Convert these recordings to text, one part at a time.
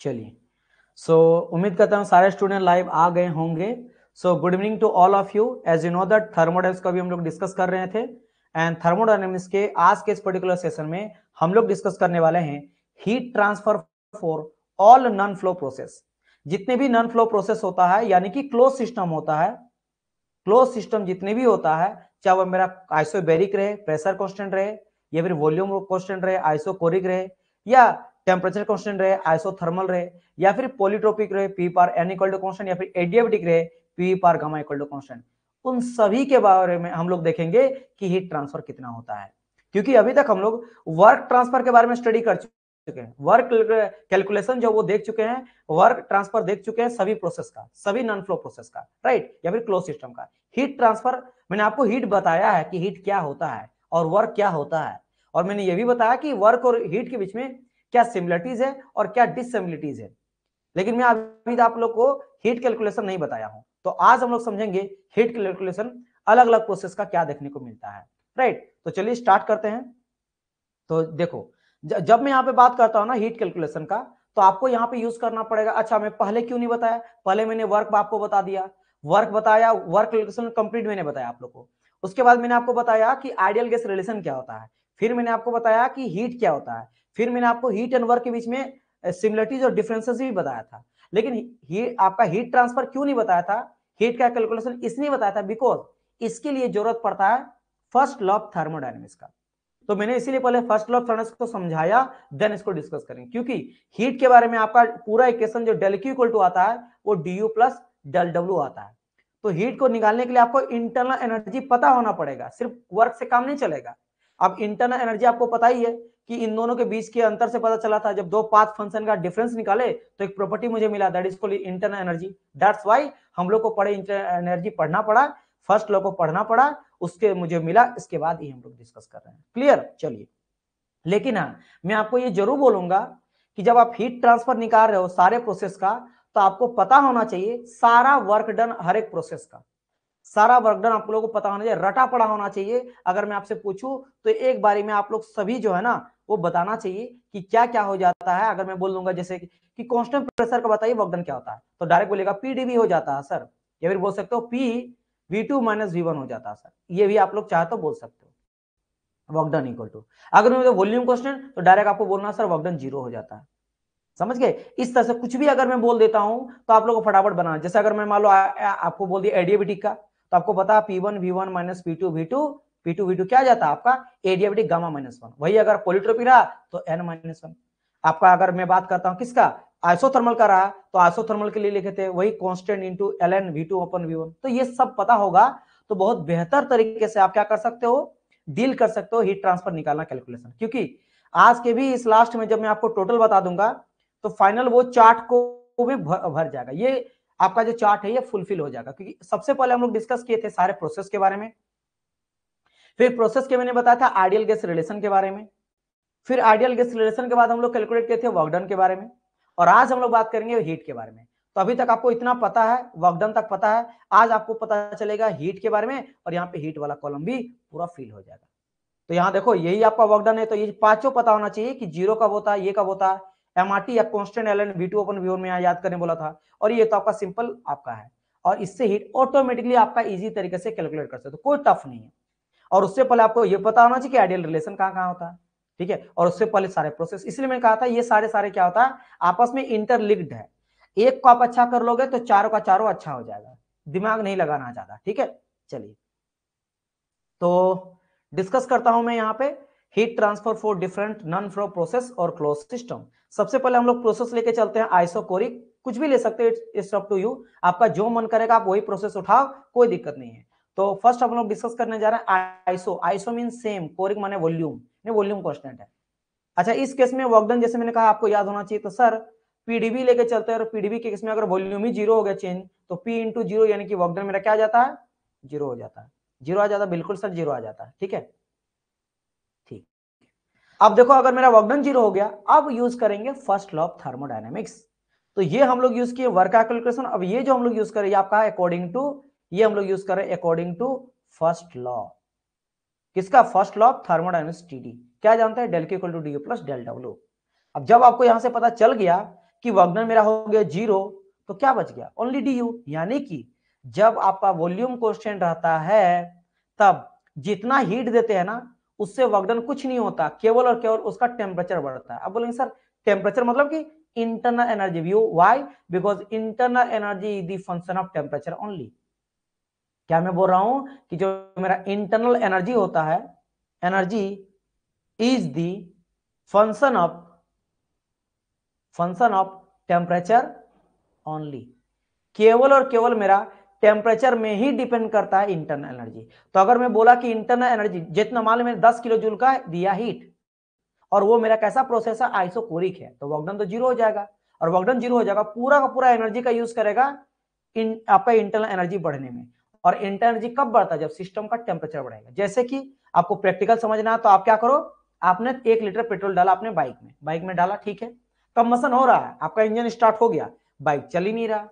चलिए सो so, उम्मीद करता हूँ सारे स्टूडेंट लाइव आ गए होंगे so good evening to all of you as you know that thermodynamics का भी हम लोग डिस्कस कर रहे थे एंड थर्मोडाइनमिक्स के आज के इस पर्टिकुलर सेशन में हम लोग डिस्कस करने वाले हैं heat transfer for all non flow process जितने भी नॉन फ्लो प्रोसेस होता है यानी कि क्लोज सिस्टम होता है क्लोज सिस्टम जितने भी होता है चाहे वो मेरा आइसोबेरिक रहे प्रेशर कॉन्स्टेंट रहे या फिर वॉल्यूम कॉन्स्टेंट रहे आइसोकोरिक रहे या टेम्परेचर कॉन्स्टेंट रहे आइसोथर्मल रहे या फिर पोलिट्रोपिक रहे P power N equal to constant या फिर एडियाबेटिक रहे P power gamma equal to constant उन सभी के बारे में हम लोग देखेंगे कि हीट ट्रांसफर कितना होता है क्योंकि अभी तक हम लोग वर्क ट्रांसफर के बारे में स्टडी कर चुके हैं वर्क कैलकुलेशन जो वो देख चुके हैं वर्क ट्रांसफर देख चुके हैं सभी प्रोसेस का सभी नॉन फ्लो प्रोसेस का राइट या फिर क्लोज सिस्टम का हीट ट्रांसफर मैंने आपको हीट बताया है कि हीट क्या होता है और वर्क क्या होता है और मैंने ये भी बताया कि वर्क और हीट के बीच में क्या सिमिलरिटीज है और क्या डिसिमिलिटीज है लेकिन मैं अभी आप लोग को हीट कैलकुलेशन नहीं बताया हूं तो आज हम लोग समझेंगे हीट कैलकुलेशन अलग अलग प्रोसेस का क्या देखने को मिलता है राइट तो चलिए स्टार्ट करते हैं तो देखो जब मैं यहाँ पे बात करता हूँ ना हीट कैलकुलेशन का तो आपको यहाँ पे यूज करना पड़ेगा अच्छा मैं पहले क्यों नहीं बताया पहले मैंने वर्क आपको बता दिया वर्क बताया वर्क कैलकुलेशन कंप्लीट मैंने बताया आप लोग को उसके बाद मैंने आपको बताया कि आइडियल गैस रिलेशन क्या होता है फिर मैंने आपको बताया कि हीट क्या होता है फिर मैंने आपको हीट एंड वर्क के बीच में सिमिलरिटीज और डिफरेंसेस भी बताया था लेकिन ही आपका हीट ट्रांसफर क्यों नहीं बताया था हीट का कैलकुलेशन इसलिए बताया था बिकॉज इसके लिए जरूरत पड़ता है फर्स्ट लॉ ऑफ थर्मोडाइनमिक्स का तो मैंने इसीलिए पहले फर्स्ट लॉ ऑफ को समझाया देन इसको डिस्कस करेंगे क्योंकि हीट के बारे में आपका पूरा इक्वेशन जो डेल क्यू इक्वल टू आता है वो D U plus del W आता है तो हीट को निकालने के लिए आपको इंटरनल एनर्जी पता होना पड़ेगा सिर्फ वर्क से काम नहीं चलेगा अब इंटरनल एनर्जी आपको पता ही है कि इन दोनों के बीच के अंतर से पता चला था जब दो पाथ फंक्शन का डिफरेंस निकाले तो एक प्रॉपर्टी मुझे मिला that is called internal energy that's why हम लोग को पढ़े इंटरनल एनर्जी पढ़ना पड़ा फर्स्ट लॉ को पढ़ना पड़ा उसके मुझे मिला इसके बाद ही हम लोग डिस्कस कर रहे हैं क्लियर चलिए लेकिन हाँ मैं आपको ये जरूर बोलूंगा कि जब आप हीट ट्रांसफर निकाल रहे हो सारे प्रोसेस का तो आपको पता होना चाहिए सारा वर्क डन हर एक प्रोसेस का सारा वर्कडन आप लोगों को पता होना चाहिए रटा पड़ा होना चाहिए अगर मैं आपसे पूछूं तो एक बारी में आप लोग सभी जो है ना वो बताना चाहिए कि क्या क्या हो जाता है अगर मैं बोल दूंगा जैसे कि कॉन्स्टेंट प्रेशर का बताइए वर्कडन क्या होता है तो डायरेक्ट बोलेगा पीडीवी हो जाता है सर या फिर बोल सकते हो P V two minus V one हो जाता है सर ये भी आप लोग चाहे तो बोल सकते हो वर्कडन इक्वल टू अगर मैं वॉल्यूम क्वेश्चन तो डायरेक्ट आपको बोलना सर वर्कडन जीरो हो जाता है समझ गए इस तरह से कुछ भी अगर मैं बोल देता हूं तो आप लोग को फटाफट बनाना जैसे अगर मैं मान लो आपको बोल दिया एडीएबिटिक का तो आपको पता P one V one minus P two V two P two V two क्या जाता है आपका एडियाबेटिक गामा माइनस वन वही अगर पोलिट्रोपी रहा तो एन माइनस वन आपका अगर मैं बात करता हूँ किसका आइसोथर्मल का रहा तो आइसोथर्मल के लिए लिखे थे वही constant into L N V two upon V one तो ये सब पता होगा तो बहुत बेहतर तरीके से आप क्या कर सकते हो डील कर सकते हो हीट ट्रांसफर निकालना कैलकुलेशन क्योंकि आज के भी इस लास्ट में जब मैं आपको टोटल बता दूंगा तो फाइनल वो चार्ट को भी भर, भर जाएगा ये आपका जो चार्ट है ये फुलफिल हो जाएगा क्योंकि सबसे पहले हम लोग डिस्कस किए थे सारे प्रोसेस के बारे में फिर प्रोसेस के मैंने बताया था आइडियल गैस रिलेशन के बारे में फिर आइडियल गैस रिलेशन के बाद हम लोग कैलकुलेट किए थे वर्कडन के बारे में और आज हम लोग बात करेंगे हीट के बारे में तो अभी तक आपको इतना पता है वर्कडन तक पता है आज आपको पता चलेगा हीट के बारे में और यहाँ पे हीट वाला कॉलम भी पूरा फिल हो जाएगा तो यहाँ देखो यही आपका वर्कडन है तो ये पांचों पता होना चाहिए कि जीरो कब होता है ये कब होता है एम आर टी या constant L N V two upon V में याद करने बोला था और ये तो आपका सिंपल आपका है और इससे हीट ऑटोमेटिकली आपका इजी तरीके से कैलकुलेट कर सकते हो तो कोई टफ नहीं है और उससे पहले आपको ये पता होना चाहिए कि आइडियल रिलेशन कहाँ कहाँ होता है ठीक है और उससे पहले सारे प्रोसेस इसलिए मैंने कहा था ये सारे सारे क्या होता है आपस में इंटरलिंक्ड है एक को आप अच्छा कर लोगे तो चारों का चारों अच्छा हो जाएगा दिमाग नहीं लगाना ज्यादा ठीक है चलिए तो डिस्कस करता हूं मैं यहाँ पे heat transfer for different non flow process और क्लोज सिस्टम सबसे पहले हम लोग प्रोसेस लेके चलते हैं आइसोकोरिक कुछ भी ले सकते हैं यू आपका जो मन करेगा आप वही प्रोसेस उठाओ कोई दिक्कत नहीं है तो फर्स्ट हम लोग डिस्कस करने जा रहे हैं iso iso mean same choric माने वॉल्यूम वॉल्यूम कॉन्स्टेंट है अच्छा इस केस में वर्कडन जैसे मैंने कहा आपको याद होना चाहिए तो सर पीडीबी लेके चलते हैं और पीडीबी के केस में अगर वॉल्यूम ही जीरो हो गया चेंज तो पी इंटू जीरो यानी कि वर्कडन मेरा क्या आ जाता है जीरो हो जाता है जीरो आ जाता है बिल्कुल सर जीरो आ जाता है ठीक है अब देखो अगर मेरा वर्कडन जीरो हो गया अब यूज करेंगे फर्स्ट लॉ ऑफ थर्मोडाइनमिक्स तो ये हम लोग यूज किए वर्क कैलकुलेशन अब ये जो हम लोग यूज करें आपका अकॉर्डिंग टू ये हम लोग यूज करें अकॉर्डिंग टू फर्स्ट लॉ किसका first law of thermodynamics TD क्या जानते हैं डेल के equal to D plus del W अब जब आपको यहां से पता चल गया कि वर्कडन मेरा हो गया जीरो तो क्या बच गया ओनली डी यू यानी कि जब आपका वॉल्यूम क्वेश्चन रहता है तब जितना हीट देते हैं ना उससे वर्कडन कुछ नहीं होता केवल और केवल उसका टेम्परेचर बढ़ता है अब बोलेंगे सर टेम्परेचर मतलब कि internal energy U why because internal energy is the function of temperature only क्या मैं बोल रहा हूं कि जो मेरा इंटरनल एनर्जी होता है energy is the function of function of temperature only केवल और केवल मेरा टेम्परेचर में ही डिपेंड करता है इंटरनल एनर्जी तो अगर मैं बोला कि इंटरनल एनर्जी जितना मान लो मैंने दस किलो जूल का दिया हीट और वो मेरा कैसा प्रोसेस है आइसोकोरिक है तो वर्कडन तो जीरो हो जाएगा और वर्कडन जीरो हो जाएगा पूरा का पूरा एनर्जी का यूज करेगा इन आपका इंटरनल एनर्जी बढ़ने में और इंटरनल एनर्जी कब बढ़ता है जब सिस्टम का टेम्परेचर बढ़ेगा जैसे कि आपको प्रैक्टिकल समझना है तो आप क्या करो आपने एक लीटर पेट्रोल डाला अपने बाइक में बाइक में डाला ठीक है कम्बसन हो रहा है आपका इंजन स्टार्ट हो गया बाइक चल ही नहीं रहा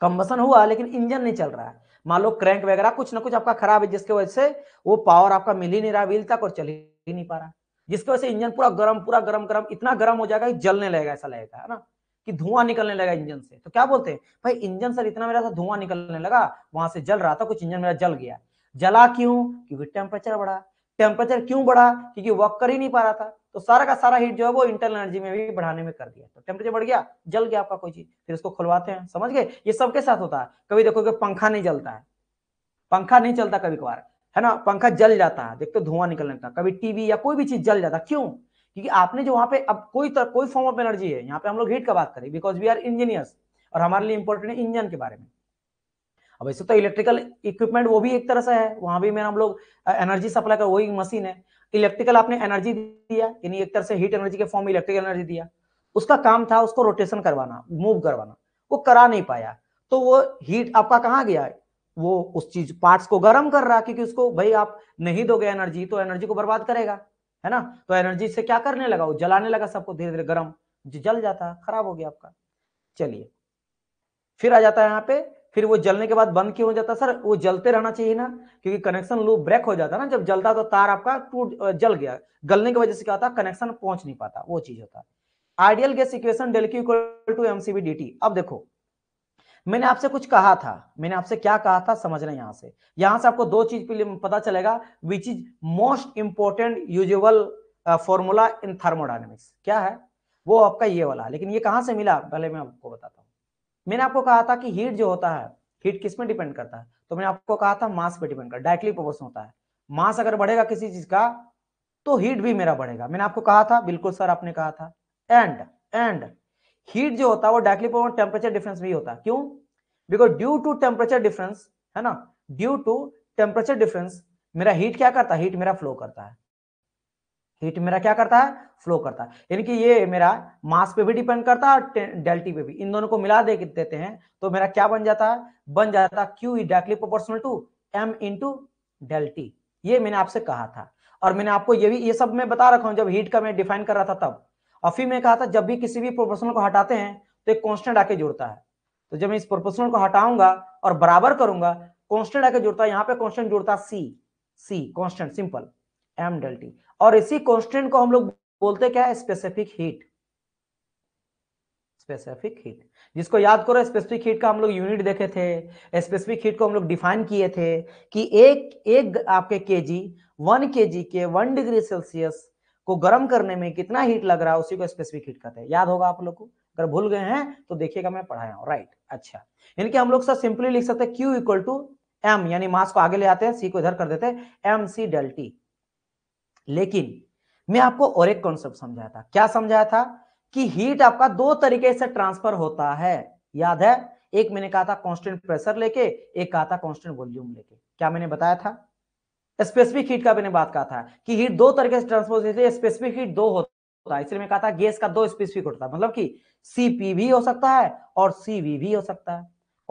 कंबसन हुआ लेकिन इंजन नहीं चल रहा है मान लो क्रैंक वगैरह कुछ ना कुछ आपका खराब है जिसकी वजह से वो पावर आपका मिल ही नहीं रहा व्हील तक और चल ही नहीं पा रहा जिसकी वजह से इंजन पूरा गर्म पूरा गर्म गर्म इतना गर्म हो जाएगा कि जलने लगेगा ऐसा लगेगा है ना कि धुआं निकलने लगा इंजन से तो क्या बोलते हैं भाई इंजन सर इतना मेरा धुआं निकलने लगा वहां से जल रहा था कुछ इंजन मेरा जल गया जला क्यों क्योंकि टेम्परेचर बढ़ा टेम्परेचर क्यों बढ़ा क्योंकि वर्क कर ही नहीं पा रहा था तो सारा का सारा हीट जो है वो इंटरनल एनर्जी में भी बढ़ाने में कर दिया तो टेम्परेचर बढ़ गया जल गया आपका कोई चीज फिर उसको खुलवाते हैं समझ गए ये सबके साथ होता है कभी कि पंखा नहीं जलता है पंखा नहीं चलता कभी कभार है ना पंखा जल जाता है देखते धुआं निकलने लगता कभी टीवी या कोई भी चीज जल जाता क्यों क्योंकि आपने जो वहां पे अब कोई तर, कोई फॉर्म ऑफ एनर्जी है यहाँ पे हम लोग हीट का बात करें बिकॉज वी आर इंजीनियर्स और हमारे लिए इंपॉर्टेंट है इंजन के बारे में अब ऐसे तो इलेक्ट्रिकल इक्विपमेंट वो भी एक तरह से है वहां भी मैं हम लोग एनर्जी सप्लाई कर वही मशीन है इलेक्ट्रिकल आपने एनर्जी दिया यानी एक तरह से हीट एनर्जी के फॉर्म में इलेक्ट्रिकल एनर्जी दिया उसका काम था उसको रोटेशन करवाना मूव करवाना वो करा नहीं पाया तो वो हीट आपका कहाँ गया वो उस चीज पार्ट्स को गर्म कर रहा क्योंकि उसको भाई आप नहीं दोगे एनर्जी तो एनर्जी को बर्बाद करेगा है ना तो एनर्जी से क्या करने लगा वो जलाने लगा सबको धीरे धीरे गर्म जल जाता खराब हो गया आपका चलिए फिर आ जाता है यहाँ पे फिर वो जलने के बाद बंद क्यों हो जाता सर वो जलते रहना चाहिए ना क्योंकि कनेक्शन लूप ब्रेक हो जाता ना जब जलता तो तार आपका टूट जल गया गलने की वजह से क्या होता कनेक्शन पहुंच नहीं पाता वो चीज होता ideal gas equation del Q equal to MCV DT अब देखो मैंने आपसे कुछ कहा था मैंने आपसे क्या कहा था समझ रहे यहाँ से यहां से आपको दो चीज पता चलेगा which is most important usual formula in thermodynamics क्या है वो आपका ये वाला लेकिन ये कहां से मिला पहले मैं आपको बताता हूँ मैंने आपको कहा था कि हीट जो होता है हीट किस पे डिपेंड करता है तो मैंने आपको कहा था मास पे डिपेंड करता डायरेक्टली प्रोपोर्शन होता है मास अगर बढ़ेगा किसी चीज का तो हीट भी मेरा बढ़ेगा मैंने आपको कहा था बिल्कुल सर आपने कहा था एंड एंड हीट जो होता है वो डायरेक्टली प्रोपोर्शन टेम्परेचर डिफरेंस भी होता है क्यों because due to temperature difference है ना ड्यू टू टेम्परेचर डिफरेंस मेरा हीट क्या करता है हीट मेरा फ्लो करता है हीट मेरा क्या करता है फ्लो करता है यानी कि ये मेरा मास पे भी डिपेंड करता है डेल्टी पे भी इन दोनों को मिला दे देते हैं तो मेरा क्या बन जाता है बन जाता है Q directly proportional to M into del T ये मैंने आपसे कहा था और मैंने आपको ये भी ये सब मैं बता रखा हूँ जब हीट का मैं डिफाइन कर रहा था तब और फिर मैं कहा था जब भी किसी भी प्रोपोर्शनल को हटाते हैं तो एक कॉन्स्टेंट आके जुड़ता है तो जब मैं इस प्रोपोर्शनल को हटाऊंगा और बराबर करूंगा कॉन्स्टेंट आके जुड़ता है यहाँ पे कॉन्स्टेंट जुड़ता है C C constant simple M del T और इसी कॉन्स्टेंट को हम लोग बोलते क्या है स्पेसिफिक हीट स्पेसिफिक हीट जिसको याद करो स्पेसिफिक हीट का हम लोग यूनिट देखे थे स्पेसिफिक हीट को हम लोग डिफाइन किए थे कि एक एक आपके केजी वन केजी के वन डिग्री सेल्सियस को गर्म करने में कितना हीट लग रहा है उसी को स्पेसिफिक हीट कहते हैं याद होगा आप लोग को अगर भूल गए हैं तो देखिएगा मैं पढ़ाया हूँ राइट अच्छा यानी कि हम लोग सर सिंपली लिख सकते हैं क्यू इक्वल टू एम यानी मास को आगे ले आते हैं सी को इधर कर देते हैं एम सी डेल्टी लेकिन मैं आपको और एक कॉन्सेप्ट समझाया था क्या समझाया था कि हीट आपका दो तरीके से ट्रांसफर होता है याद है एक मैंने कहा था कांस्टेंट प्रेशर लेके एक कहा था कांस्टेंट वॉल्यूम लेके क्या मैंने बताया था स्पेसिफिक हीट का मैंने बात कहा था कि हीट दो तरीके से ट्रांसफर होती है स्पेसिफिक हीट दो होता है इसलिए मैं कहा था गैस का दो स्पेसिफिक होता है मतलब कि सीपी भी हो सकता है और सीवी भी हो सकता है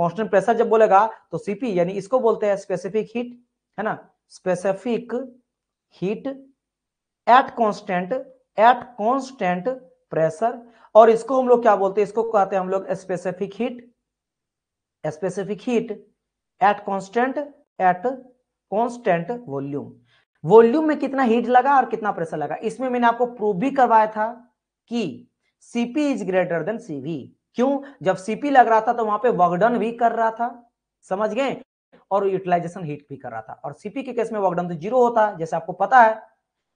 कांस्टेंट प्रेशर जब बोलेगा तो सीपी यानी इसको बोलते हैं स्पेसिफिक हीट है ना specific heat at constant at constant pressure और इसको हम लोग क्या बोलते हैं इसको कहते हैं हम लोग specific heat specific heat at constant at constant volume volume में कितना हीट लगा और कितना प्रेशर लगा इसमें मैंने आपको प्रूव भी करवाया था कि CP is greater than CV क्यों जब सीपी लग रहा था तो वहां पे वर्कडन भी कर रहा था समझ गए और यूटिलाइजेशन हीट भी कर रहा था और सीपी के केस में वर्कडन तो जीरो होता है जैसे आपको पता है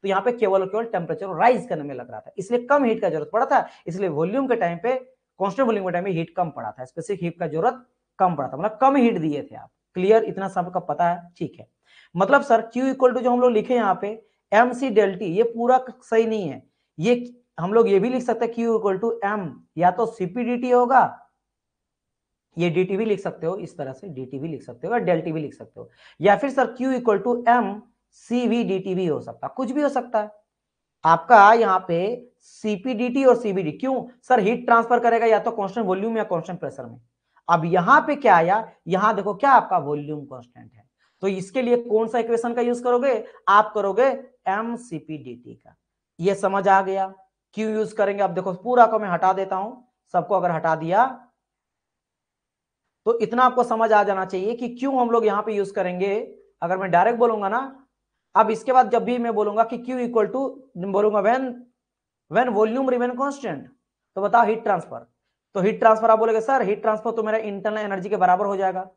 तो यहाँ पे केवल और केवल टेम्परेचर राइज करने में लग रहा था इसलिए कम हीट का जरूरत पड़ा था इसलिए वॉल्यूम के टाइम पे कॉन्स्टेंट वॉल्यूम के टाइम में हीट कम पड़ा था स्पेसिफिक हीट का जरूरत कम पड़ा था मतलब कम हीट दिए थे आप क्लियर इतना सबका पता है ठीक है मतलब सर क्यू इक्वल टू जो हम लोग लिखे यहाँ पे एम सी डेल्टी ये पूरा सही नहीं है ये हम लोग ये भी लिख सकते हैं क्यू इक्वल टू एम या तो सीपीडीटी होगा ये डी भी लिख सकते हो इस तरह से डी भी लिख सकते हो या डेल्टी भी लिख सकते हो या फिर sir Q equal to M CVDT भी हो सकता कुछ भी हो सकता है आपका यहाँ पे सीपीडीटी और सीबीडी क्यों सर हीट ट्रांसफर करेगा या तो कांस्टेंट वॉल्यूम या कांस्टेंट प्रेशर में अब यहां पे क्या आया यहां देखो क्या आपका वॉल्यूम कांस्टेंट है तो इसके लिए कौन सा इक्वेशन का यूज करोगे आप करोगे एम टी का ये समझ आ गया क्यों यूज करेंगे अब देखो पूरा को मैं हटा देता हूं सबको अगर हटा दिया तो इतना आपको समझ आ जाना चाहिए कि क्यों हम लोग यहां पे यूज करेंगे अगर मैं डायरेक्ट बोलूंगा ना अब इसके बाद जब भी मैं बोलूंगा कि क्यू इक्वल टू बोलूंगा when when volume remain constant तो बताओ हीट ट्रांसफर तो हीट ट्रांसफर आप बोलोगे सर हीट ट्रांसफर तो मेरा इंटरनल एनर्जी के बराबर हो जाएगा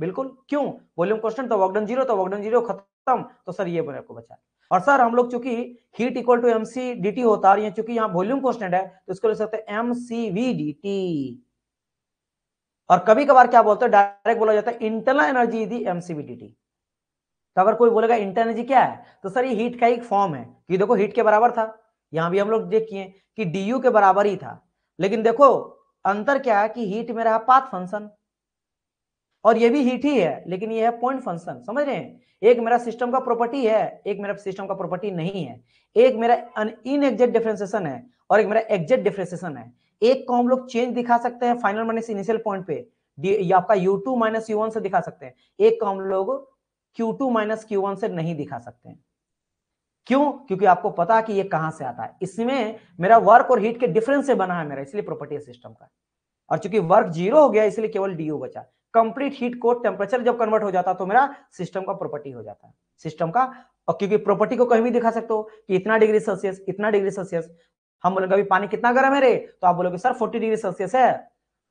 बिल्कुल क्यों वॉल्यूम कॉन्स्टेंट तो वॉकडन जीरो तो वॉकडन जीरो खत्म तो सर ये मेरे को बचा और सर हम लोग चूंकि heat equal to C D होता है चूंकि यहाँ वॉल्यूम कॉन्स्टेंट है तो इसको ले सकते हैं वी डी और कभी कभार क्या बोलते हैं डायरेक्ट बोला जाता है internal energy the MCV D तो अगर कोई बोलेगा इंटर एनर्जी क्या है तो सर ये हीट का एक फॉर्म है कि देखो हीट के बराबर था यहां भी हम लोग देखिए कि डी यू के बराबर ही था लेकिन देखो अंतर क्या है कि हीट में रहा पाथ फंक्शन और ये भी हीट ही है लेकिन ये है पॉइंट फंक्शन समझ रहे हैं एक मेरा सिस्टम का प्रॉपर्टी है एक मेरा सिस्टम का प्रॉपर्टी नहीं है एक मेरा इन एग्जेक्ट डिफ्रेंसिएशन है और एक मेरा एग्जेक्ट डिफ्रेंसिएशन है एक को हम लोग चेंज दिखा सकते हैं फाइनल माइनस इनिशियल पॉइंट पे ये आपका u2 माइनस u1 से दिखा सकते हैं एक को हम लोग Q2 माइनस क्यू से नहीं दिखा सकते हैं क्यों क्योंकि आपको पता कि ये कहां से आता है इसमें मेरा वर्क और हीट के डिफरेंस से बना है मेरा इसलिए प्रॉपर्टी सिस्टम का और चूंकि वर्क जीरो हो गया इसलिए केवल डी बचा कंप्लीट हीट को टेम्परेचर जब कन्वर्ट हो जाता तो मेरा सिस्टम का प्रॉपर्टी हो जाता है सिस्टम का और क्योंकि प्रॉपर्टी को कहीं भी दिखा सकते हो कि इतना डिग्री सेल्सियस इतना डिग्री सेल्सियस हम बोलेंगे अभी पानी कितना गर्म है रे तो आप बोलोगे सर फोर्टी डिग्री सेल्सियस है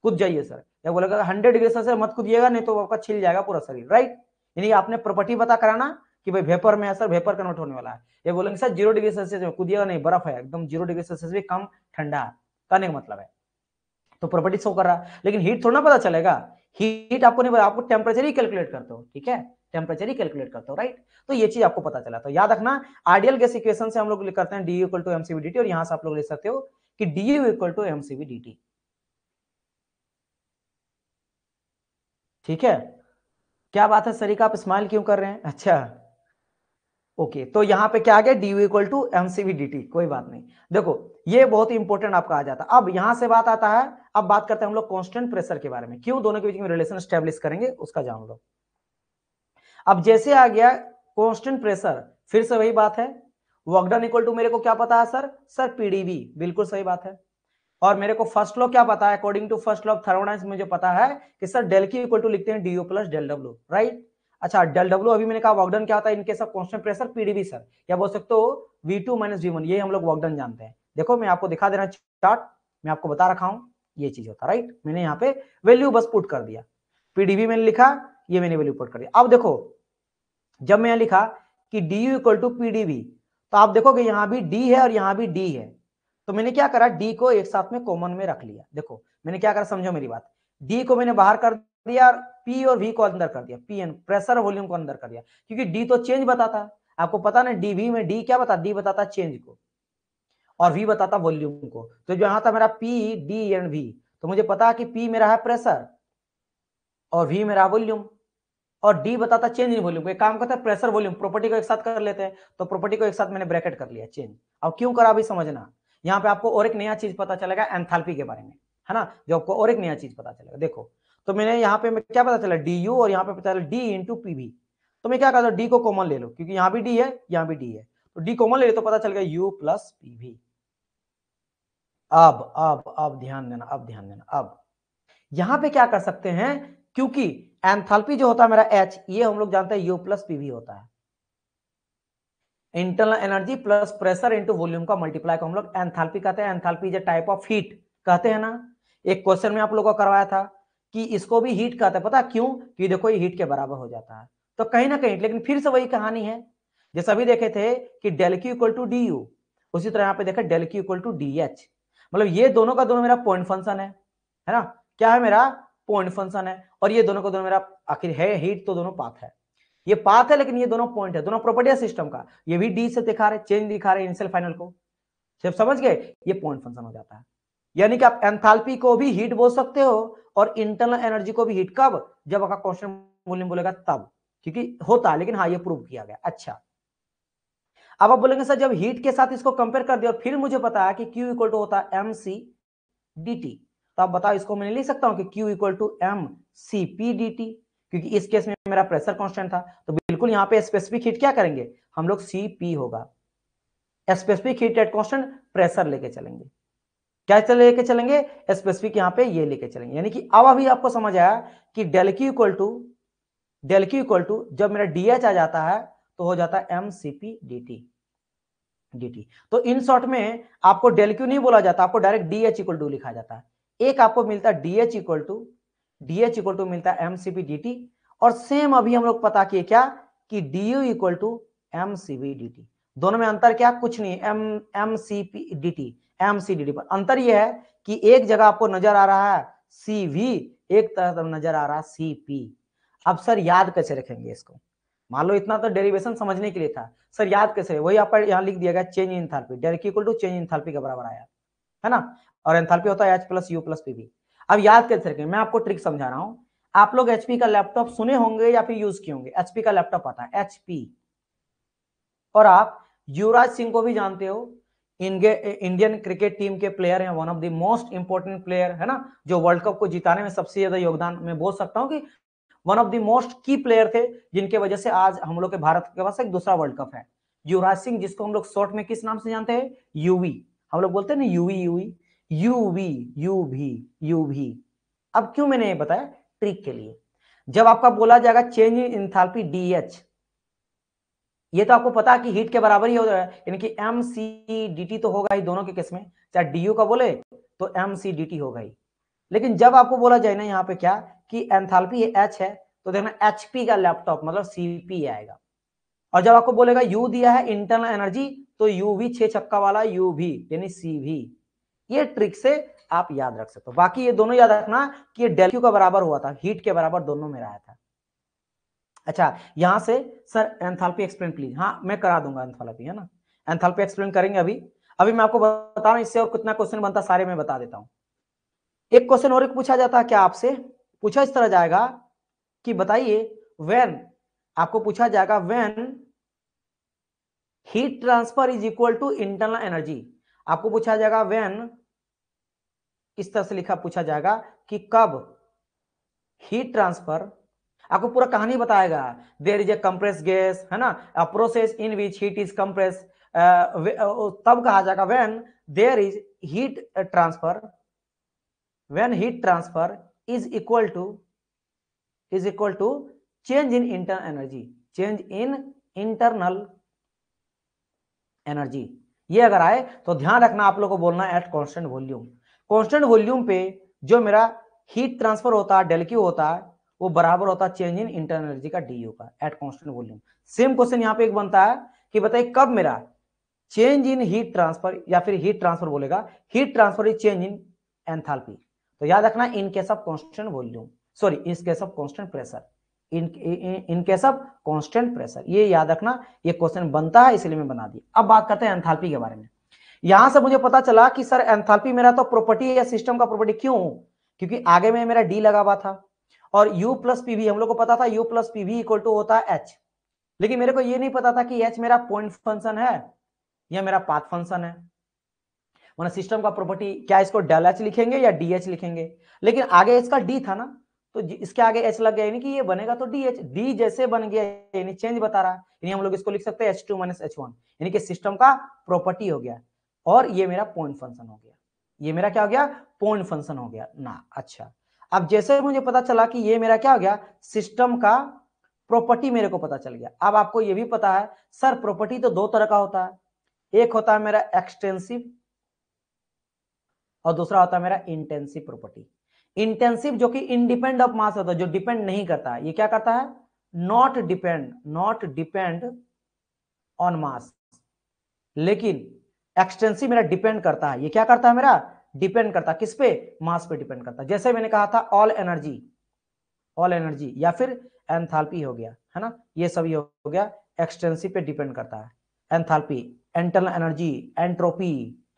कूद जाइए सर या बोलेगा हंड्रेड डिग्री सेल्सियस मत कूदिएगा नहीं तो आपका छिल जाएगा पूरा शरीर राइट यानी आपने प्रॉपर्टी पता कराना कि भाई वेपर में है सर वेपर कन्वर्ट होने वाला है ये बोलेंगे सर जीरो डिग्री सेल्सियस में कुदिया नहीं बर्फ है एकदम जीरो डिग्री सेल्सियस भी कम ठंडा कहने का मतलब है तो प्रॉपर्टी शो कर रहा है लेकिन हीट थोड़ा पता चलेगा हीट आपको नहीं आपको टेम्परेचर ही कैलकुलेट करते हो ठीक है टेम्परेचर ही कैलकुलेट करते हो राइट तो ये चीज आपको पता चला तो याद रखना आइडियल गैस इक्वेशन से हम लोग करते हैं D equal to MCV D और यहां से आप लोग ले सकते हो कि D equal to MCV D ठीक है क्या बात है सरिका आप स्माइल क्यों कर रहे हैं अच्छा ओके तो यहां पे क्या आ गया D equal to MCV D T कोई बात नहीं देखो ये बहुत ही इंपॉर्टेंट आपका आ जाता है अब यहां से बात आता है अब बात करते हैं हम लोग कॉन्स्टेंट प्रेशर के बारे में क्यों दोनों के बीच में रिलेशन स्टेब्लिश करेंगे उसका जान लो अब जैसे आ गया कॉन्स्टेंट प्रेशर फिर से वही बात है वर्कडन इक्वल टू मेरे को क्या पता है सर सर पीडीबी बिल्कुल सही बात है और मेरे को फर्स्ट लॉ क्या पता है according to first law of thermodynamics मुझे पता है कि sir del Q equal to लिखते हैं O plus del W right अच्छा डेल डब्ल्यू अभी मैंने कहा वॉकडन क्या होता है इनके सब कॉन्स्टेंट प्रेशर पीडीबी सर या बोल सकते हो V two minus V one ये हम लोग वॉकडन जानते हैं देखो मैं आपको दिखा देना चार्ट मैं आपको बता रखा हूँ ये चीज होता राइट मैंने यहाँ पे वैल्यू बस पुट कर दिया पीडीबी मैंने लिखा ये मैंने वैल्यू पुट कर दिया अब देखो जब मैं लिखा कि D U equal to PDV तो आप देखोगे यहाँ भी डी है और यहाँ भी डी है तो मैंने क्या करा डी को एक साथ में कॉमन में रख लिया देखो मैंने क्या करा समझो मेरी बात डी को मैंने बाहर कर दिया पी और वी को अंदर कर दिया पी एन प्रेशर वॉल्यूम को अंदर कर दिया क्योंकि डी तो चेंज बताता है आपको पता ना डी वी में डी क्या बता डी बताता चेंज को और वी बताता वॉल्यूम को तो यहां था मेरा पी डी एंड वी तो मुझे पता कि पी मेरा है प्रेशर और वी मेरा वॉल्यूम और डी बताता चेंज इन वॉल्यूम को एक काम करता है प्रेशर वॉल्यूम प्रॉपर्टी को एक साथ कर लेते हैं तो प्रॉपर्टी को एक साथ मैंने ब्रैकेट कर लिया चेंज अब क्यों करा अभी समझना यहाँ पे आपको और एक नया चीज पता चलेगा एंथैल्पी के बारे में है ना जो आपको और एक नया चीज पता चलेगा देखो तो मैंने यहाँ पे क्या पता चला डी यू और यहाँ पे पता चला डी इंटू पी भी तो मैं क्या कहता हूँ डी को कॉमन ले लो क्योंकि यहाँ भी डी है यहाँ भी डी है तो डी कॉमन ले लो तो पता चल गया यू प्लस पी भी अब अब अब ध्यान देना अब ध्यान देना अब यहां पे क्या कर सकते हैं क्योंकि एंथैल्पी जो होता है मेरा एच ये हम लोग जानते हैं यू प्लस पी भी होता है internal energy plus pressure into volume का मल्टीप्लाई को हम लोग एंथैल्पी कहते हैं एंथैल्पी जो टाइप ऑफ हीट कहते हैं ना एक क्वेश्चन में आप लोगों को करवाया था कि इसको भी हीट कहते हैं पता क्यों कि देखो ये हीट के बराबर हो जाता है तो कहीं ना कहीं लेकिन फिर से वही कहानी है जैसे अभी देखे थे कि del Q equal to D U उसी तरह यहाँ पे देखा del Q equal to D H मतलब ये दोनों का दोनों मेरा पॉइंट फंक्शन है है ना क्या है मेरा पॉइंट फंक्शन है और ये दोनों का दोनों मेरा आखिर है हीट तो दोनों पाथ है ये पाथ है लेकिन ये दोनों पॉइंट है दोनों प्रॉपर्टी है सिस्टम का ये भी डी से दिखा रहे चेंज दिखा रहे इनसेल फाइनल को सिर्फ समझ गए ये पॉइंट फंक्शन हो जाता है यानी कि आप एंथाल्पी को भी हीट बोल सकते हो और इंटरनल एनर्जी को भी हीट कब जब आपका क्वेश्चन वॉल्यूम बोलेगा तब क्योंकि होता है लेकिन हाँ ये प्रूव किया गया अच्छा अब आप बोलेंगे सर जब हीट के साथ इसको कंपेयर कर दिया और फिर मुझे पता है कि क्यू इक्वल टू होता है एम सी डी टी तो आप बताओ इसको मैं लिख सकता हूं कि Q equal to M C P D T क्योंकि इस केस में मेरा प्रेशर कांस्टेंट था तो बिल्कुल यहाँ पे स्पेसिफिक हीट क्या करेंगे हम लोग सी पी होगा specific heat at constant pressure लेके चलेंगे क्या चले लेके चलेंगे स्पेसिफिक यहाँ पे ये लेके चलेंगे यानी कि अब अभी आपको समझ आया कि del Q equal to del Q equal to जब मेरा डी एच आ जाता है तो हो जाता है M C P D T D T तो इन शॉर्ट में आपको डेल क्यू नहीं बोला जाता आपको direct D H equal to लिखा जाता है एक आपको मिलता है D H equal to D H equal to मिलता है M C B D T और सेम अभी हम लोग पता किए क्या कि D U equal to M C B D T दोनों में अंतर क्या कुछ नहीं M M C P D T M C D T पर अंतर यह है कि एक जगह आपको नजर आ रहा है सी वी एक तरफ नजर आ रहा है सी पी अब सर याद कैसे रखेंगे इसको मान लो इतना तो डेरिवेशन समझने के लिए था सर याद कैसे वही आप यहाँ लिख दिया गया चेंज इन थर्पी डेरिक equal to change enthalpy के बराबर आया है ना और एनथर्पी होता है H plus U plus P अब याद कर सके मैं आपको ट्रिक समझा रहा हूँ आप लोग एचपी का लैपटॉप सुने होंगे या फिर यूज किए होंगे एचपी का लैपटॉप आता है एचपी और आप युवराज सिंह को भी जानते हो इंडियन क्रिकेट टीम के प्लेयर हैं one of the most important player है ना जो वर्ल्ड कप को जिताने में सबसे ज्यादा योगदान मैं बोल सकता हूँ कि one of the most key player थे जिनके वजह से आज हम लोग के भारत के पास एक दूसरा वर्ल्ड कप है युवराज सिंह जिसको हम लोग शॉर्ट में किस नाम से जानते हैं यूवी हम लोग बोलते हैं ना Yuvi Yuvi U V U भी यू भी अब क्यों मैंने ये बताया ट्रिक के लिए जब आपका बोला जाएगा change in enthalpy D H ये तो आपको पता कि हीट के बराबर ही हो रहा है यानी कि एम सी डी टी तो होगा ही दोनों के केस में चाहे डी यू का बोले तो एम सी डी टी होगा ही लेकिन जब आपको बोला जाए ना यहाँ पे क्या कि एंथाल्पी एच है तो देखना एच पी का लैपटॉप मतलब सी पी आएगा और जब आपको बोलेगा यू दिया है इंटरनल एनर्जी तो यू भी छे छक्का वाला यू भी यानी सी भी ये ट्रिक से आप याद रख सकते हो बाकी ये दोनों याद रखना कि ये डेल क्यू का बराबर हुआ था हीट के बराबर दोनों में रहा था अच्छा यहां से सर एंथालपी एक्सप्लेन प्लीज हाँ मैं करा दूंगा एंथालपी है ना एंथालपी एक्सप्लेन करेंगे अभी अभी मैं आपको बता रहा हूँ इससे और कितना क्वेश्चन बनता सारे मैं बता देता हूँ एक क्वेश्चन और एक पूछा जाता है क्या आपसे पूछा इस तरह जाएगा कि बताइए वेन आपको पूछा जाएगा when heat transfer is equal to internal energy आपको पूछा जाएगा वेन इस तरह से लिखा पूछा जाएगा कि कब हीट ट्रांसफर आपको पूरा कहानी बताएगा there is a compress gas है ना a process in which heat is compress तब कहा जाएगा when there is heat transfer when heat transfer is equal to is equal to change in internal energy change in internal energy ये अगर आए तो ध्यान रखना आप लोग को बोलना at constant volume constant volume पे जो मेरा हीट ट्रांसफर होता है डेलक्यू होता है वो बराबर होता है चेंज इन इंटरनल एनर्जी का डी का at constant volume same question यहाँ पे एक बनता है कि बताइए कब मेरा चेंज इन हीट ट्रांसफर या फिर हीट ट्रांसफर बोलेगा heat transfer is change in enthalpy तो याद रखना in case of constant volume sorry in case of constant pressure in in, in constant pressure ये याद रखना ये क्वेश्चन बनता है इसलिए मैं बना दिया अब बात करते हैं एंथैल्पी के बारे में यहां से मुझे पता चला कि सर एंथैल्पी मेरा तो प्रॉपर्टी या सिस्टम का प्रॉपर्टी क्यों क्योंकि आगे में मेरा डी लगा हुआ था और यू प्लस पी हम लोग को पता था यू प्लस पी भी इक्वल टू होता है एच लेकिन मेरे को ये नहीं पता था कि एच मेरा पॉइंट फंक्शन है या मेरा पाथ फंक्शन है सिस्टम का प्रॉपर्टी क्या इसको डेल एच लिखेंगे या डी एच लिखेंगे लेकिन आगे इसका डी था ना तो इसके आगे एच लग गया यानी कि ये बनेगा तो डी एच डी जैसे बन गया यानी चेंज बता रहा है यानी हम लोग इसको लिख सकते हैं H two minus H one यानी कि सिस्टम का प्रॉपर्टी हो गया और ये मेरा पॉइंट फंक्शन हो गया ये मेरा क्या हो गया पॉइंट फंक्शन हो गया ना अच्छा अब जैसे मुझे पता चला कि ये मेरा क्या हो गया सिस्टम का प्रॉपर्टी मेरे को पता चल गया अब आपको ये भी पता है सर प्रॉपर्टी तो दो तरह का होता है एक होता है मेरा एक्सटेंसिव और दूसरा होता है मेरा इंटेंसिव प्रॉपर्टी इंटेंसिव जो कि इनडिपेंड ऑफ मास होता है जो डिपेंड नहीं करता है ये क्या करता है not depend not depend on mass लेकिन एक्सटेंसिव मेरा डिपेंड करता है ये क्या करता है मेरा डिपेंड करता है किस पे मास पे डिपेंड करता है जैसे मैंने कहा था ऑल एनर्जी ऑल एनर्जी या फिर एंथाल्पी हो गया है ना ये सभी हो गया एक्सटेंसिव पे डिपेंड करता है एंथाल्पी एंटरनल एनर्जी एंट्रोपी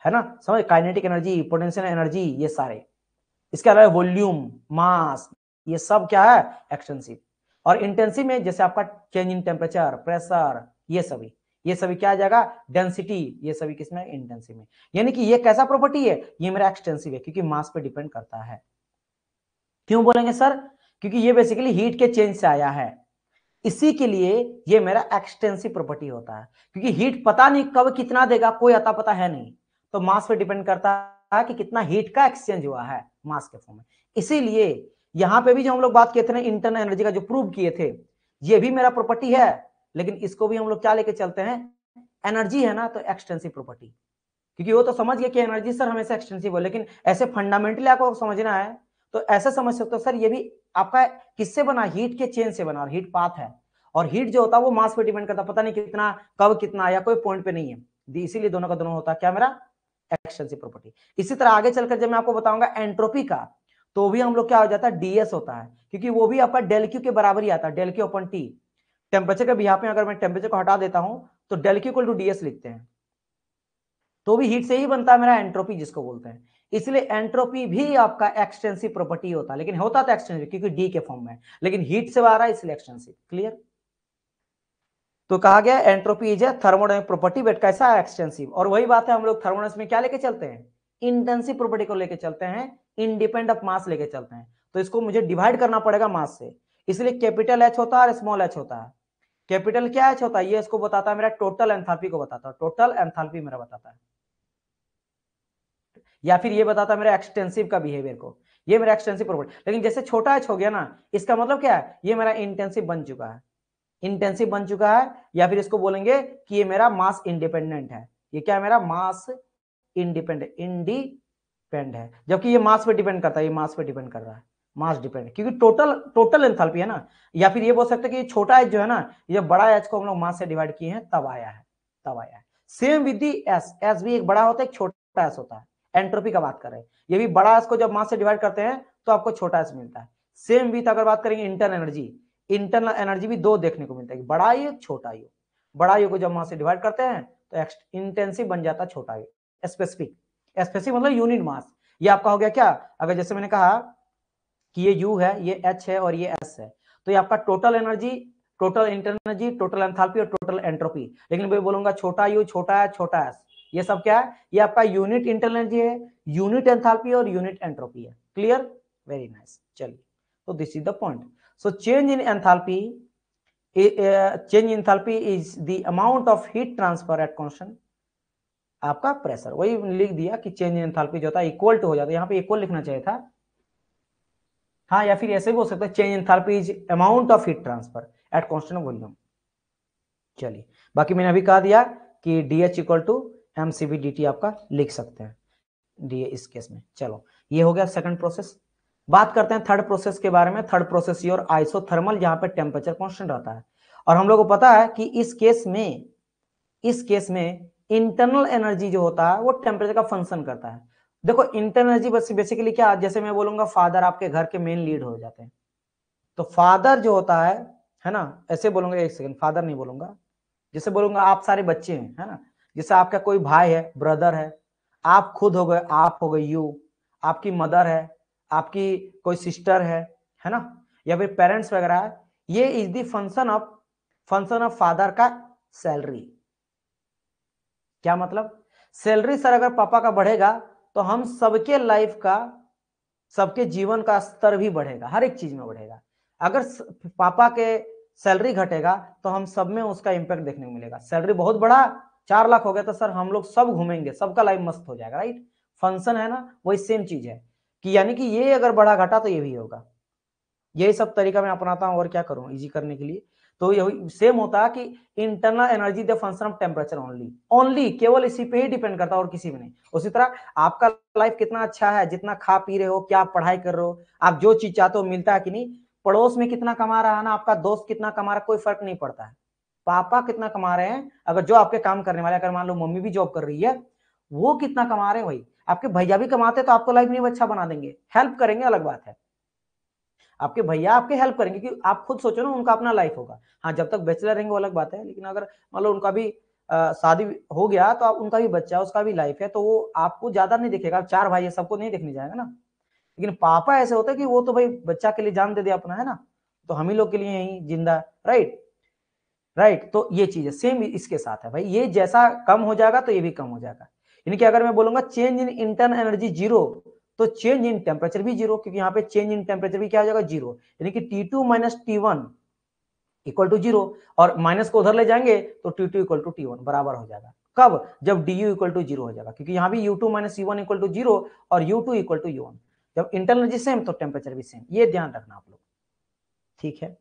है ना समझ काइनेटिक एनर्जी पोटेंशियल एनर्जी ये सारे इसके अलावा वॉल्यूम मास ये सब क्या है एक्सटेंसिव और इंटेंसिव में जैसे आपका चेंज इन टेम्परेचर प्रेशर ये सभी ये सभी क्या आ जाएगा डेंसिटी ये सभी किसमें इंटेंसिव में यानी कि ये कैसा प्रॉपर्टी है ये मेरा एक्सटेंसिव है क्योंकि मास पे डिपेंड करता है क्यों बोलेंगे सर क्योंकि ये बेसिकली हीट के चेंज से आया है इसी के लिए ये मेरा एक्सटेंसिव प्रॉपर्टी होता है क्योंकि हीट पता नहीं कब कितना देगा कोई अता पता है नहीं तो मास पे डिपेंड करता है कि कितना हीट का एक्सचेंज हुआ है मास के फॉर्म में इसीलिए यहां पे भी जो हम लोग बात किए थे ना इंटरनल एनर्जी का जो प्रूव किए थे ये भी मेरा प्रॉपर्टी है लेकिन इसको भी हम लोग क्या लेके चलते हैं एनर्जी है ना तो एक्सटेंसिव प्रॉपर्टी क्योंकि वो तो समझ गया कि एनर्जी सर हमेशा एक्सटेंसिव है लेकिन ऐसे फंडामेंटली आपको समझना है तो ऐसे समझ सकते हो सर ये भी आपका किससे बना हीट के चेंज से बना और हीट पाथ है और हीट जो होता है वो मास पे डिपेंड करता पता नहीं कितना कब कितना या कोई पॉइंट पे नहीं है इसीलिए दोनों का दोनों होता है क्या मेरा एक्सटेंसिव प्रॉपर्टी इसी तरह आगे चलकर जब मैं आपको बताऊंगा एंट्रोपी का तो भी हम लोग क्या हो जाता है डीएस होता है क्योंकि वो भी आपका डेल क्यू के बराबर ही आता है del Q upon T temperature के बिहाफ में अगर मैं टेम्परेचर को हटा देता हूं तो डेल क्यू टू डीएस लिखते हैं तो भी हीट से ही बनता है मेरा एंट्रोपी जिसको बोलते हैं इसलिए एंट्रोपी भी आपका एक्सटेंसिव प्रॉपर्टी होता है लेकिन होता तो एक्सटेंसिव क्योंकि डी के फॉर्म में लेकिन हीट से आ रहा है इसलिए एक्सटेंसिव क्लियर तो कहा गया entropy is a thermodynamic property but कैसा एक्सटेंसिव और वही बात है हम लोग थर्मोडाइनमिक्स में क्या लेके चलते हैं इंटेंसिव प्रॉपर्टी को लेके चलते हैं इंडिपेंडेंट ऑफ मास लेके चलते हैं तो इसको मुझे डिवाइड करना पड़ेगा मास से इसलिए कैपिटल एच होता है और स्मॉल एच होता है कैपिटल क्या एच होता है ये इसको बताता है मेरा टोटल एंथाल्पी को बताता है टोटल एंथाल्पी मेरा बताता है या फिर ये बताता है मेरा एक्सटेंसिव का बिहेवियर को ये मेरा एक्सटेंसिव प्रॉपर्टी लेकिन जैसे छोटा एच हो गया ना इसका मतलब क्या है ये मेरा इंटेंसिव बन चुका है इंटेंसिव बन चुका है या फिर इसको बोलेंगे कि ये मेरा मास इंडिपेंडेंट है ये क्या है मेरा मास इंडिपेंडेंट इंडिपेंड है जबकि ये मास पे डिपेंड करता है ये मास पे डिपेंड कर रहा है मास डिपेंड क्योंकि टोटल टोटल एंथैल्पी है ना या फिर ये बोल सकते हैं कि ये छोटा एच जो है ना ये बड़ा एच को हम लोग मास से डिवाइड किए हैं तब आया है तब आया है same with the S S भी एक बड़ा होता है एक छोटा एस होता है एंट्रोपी का बात कर रहे हैं ये भी बड़ा एस को जब मास से डिवाइड करते हैं तो आपको छोटा एस मिलता है सेम विथ अगर बात करेंगे इंटरनल एनर्जी इंटरनल एनर्जी भी दो देखने को मिलता है बड़ा यू छोटा यू बड़ा यू को जब वहां से डिवाइड करते हैं तो इंटेंसिव बन जाता है छोटा यू स्पेसिफिक स्पेसिफिक मतलब यूनिट मास ये आपका हो गया क्या अगर जैसे मैंने कहा कि ये यू है ये एच है और ये एस है तो ये आपका total energy total internal energy total enthalpy और टोटल एंट्रोपी लेकिन मैं बोलूंगा छोटा यू छोटा एस छोटा एस ये सब क्या है ये आपका यूनिट इंटरनल एनर्जी है यूनिट एंथाल्पी और यूनिट एंट्रोपी है क्लियर वेरी नाइस चलिए तो this is the point So change in enthalpy, uh, change in enthalpy is the amount of heat transfer at constant आपका प्रेशर वही लिख दिया कि चेंज इन एंथैल्पी जो होता है इक्वल टू हो जाता है यहाँ पे इक्वल लिखना चाहिए था हाँ या फिर ऐसे भी हो सकता है change in enthalpy is amount of heat transfer at constant volume चलिए बाकी मैंने अभी कहा दिया कि D H equal to M C B D T आपका लिख सकते हैं डी इस केस में चलो ये हो गया सेकंड प्रोसेस बात करते हैं थर्ड प्रोसेस के बारे में थर्ड प्रोसेस योर आइसोथर्मल जहां पे टेम्परेचर कॉन्स्टेंट रहता है और हम लोग को पता है कि इस केस में इस केस में इंटरनल एनर्जी जो होता है वो टेम्परेचर का फंक्शन करता है देखो इंटरनल एनर्जी बस बेसिकली क्या जैसे मैं बोलूंगा फादर आपके घर के मेन लीड हो जाते हैं तो फादर जो होता है है ना ऐसे बोलूंगा एक सेकंड फादर नहीं बोलूंगा जैसे बोलूंगा आप सारे बच्चे हैं है ना जैसे आपका कोई भाई है ब्रदर है आप खुद हो गए आप हो गए यू आपकी मदर है आपकी कोई सिस्टर है है ना या फिर पेरेंट्स वगैरह है ये is the function of function of father का सैलरी क्या मतलब सैलरी सर अगर पापा का बढ़ेगा तो हम सबके लाइफ का सबके जीवन का स्तर भी बढ़ेगा हर एक चीज में बढ़ेगा अगर पापा के सैलरी घटेगा तो हम सब में उसका इंपैक्ट देखने को मिलेगा सैलरी बहुत बड़ा चार लाख हो गया तो सर हम लोग सब घूमेंगे सबका लाइफ मस्त हो जाएगा राइट फंक्शन है ना वही सेम चीज है कि यानी कि ये अगर बड़ा घटा तो ये भी होगा यही सब तरीका मैं अपनाता हूँ और क्या करूँ इजी करने के लिए तो यही सेम होता है कि internal energy the function of temperature only only केवल इसी पे ही डिपेंड करता है और किसी में नहीं उसी तरह आपका लाइफ कितना अच्छा है जितना खा पी रहे हो क्या पढ़ाई कर रहे हो आप जो चीज चाहते हो मिलता है कि नहीं पड़ोस में कितना कमा रहा है ना आपका दोस्त कितना कमा रहा है कोई फर्क नहीं पड़ता है पापा कितना कमा रहे हैं अगर जो आपके काम करने वाले अगर मान लो मम्मी भी जॉब कर रही है वो कितना कमा रहे हैं भाई आपके भैया भी कमाते तो आपको लाइफ नहीं अच्छा बना देंगे हेल्प करेंगे अलग बात है आपके भैया आपके हेल्प करेंगे क्योंकि आप खुद सोचो ना उनका अपना लाइफ होगा हाँ जब तक बैचलर रहेंगे वो अलग बात है लेकिन अगर मान लो उनका भी शादी हो गया तो आप उनका भी बच्चा है उसका भी लाइफ है तो वो आपको ज्यादा नहीं दिखेगा चार भाई है सबको नहीं देखने जाएगा ना लेकिन पापा ऐसे होते कि वो तो भाई बच्चा के लिए जान दे दे अपना है ना तो हम ही लोग के लिए यही जिंदा राइट राइट तो ये चीज है सेम इसके साथ है भाई ये जैसा कम हो जाएगा तो ये भी कम हो जाएगा यानी कि अगर मैं बोलूंगा change in internal energy zero तो चेंज इन टेम्परेचर भी जीरो क्योंकि यहाँ पे चेंज इन टेम्परेचर भी क्या हो जाएगा जीरो यानी कि T two minus T one equal to zero और माइनस को उधर ले जाएंगे तो T two equal to T one बराबर हो जाएगा कब जब D U equal to zero हो जाएगा क्योंकि यहाँ भी U two minus U one equal to zero और U two equal to U one जब इंटरनल एनर्जी सेम तो टेम्परेचर भी सेम ये ध्यान रखना आप लोग ठीक है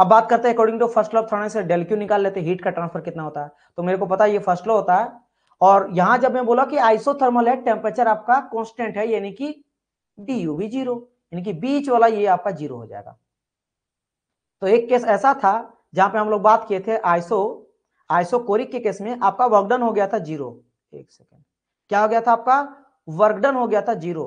अब बात करते हैं according to first law third से डेल क्यू निकाल लेते हैं हीट का ट्रांसफर कितना होता है तो मेरे को पता है ये फर्स्ट लॉ होता है और यहां जब मैं बोला कि आइसोथर्मल है टेम्परेचर आपका कॉन्स्टेंट है यानी कि डी यू भी जीरो यानी कि बीच वाला ये आपका जीरो हो जाएगा तो एक केस ऐसा था जहां पे हम लोग बात किए थे आइसो कोरिक के केस में आपका वर्कडन हो गया था जीरो एक सेकेंड क्या हो गया था आपका वर्कडन हो गया था जीरो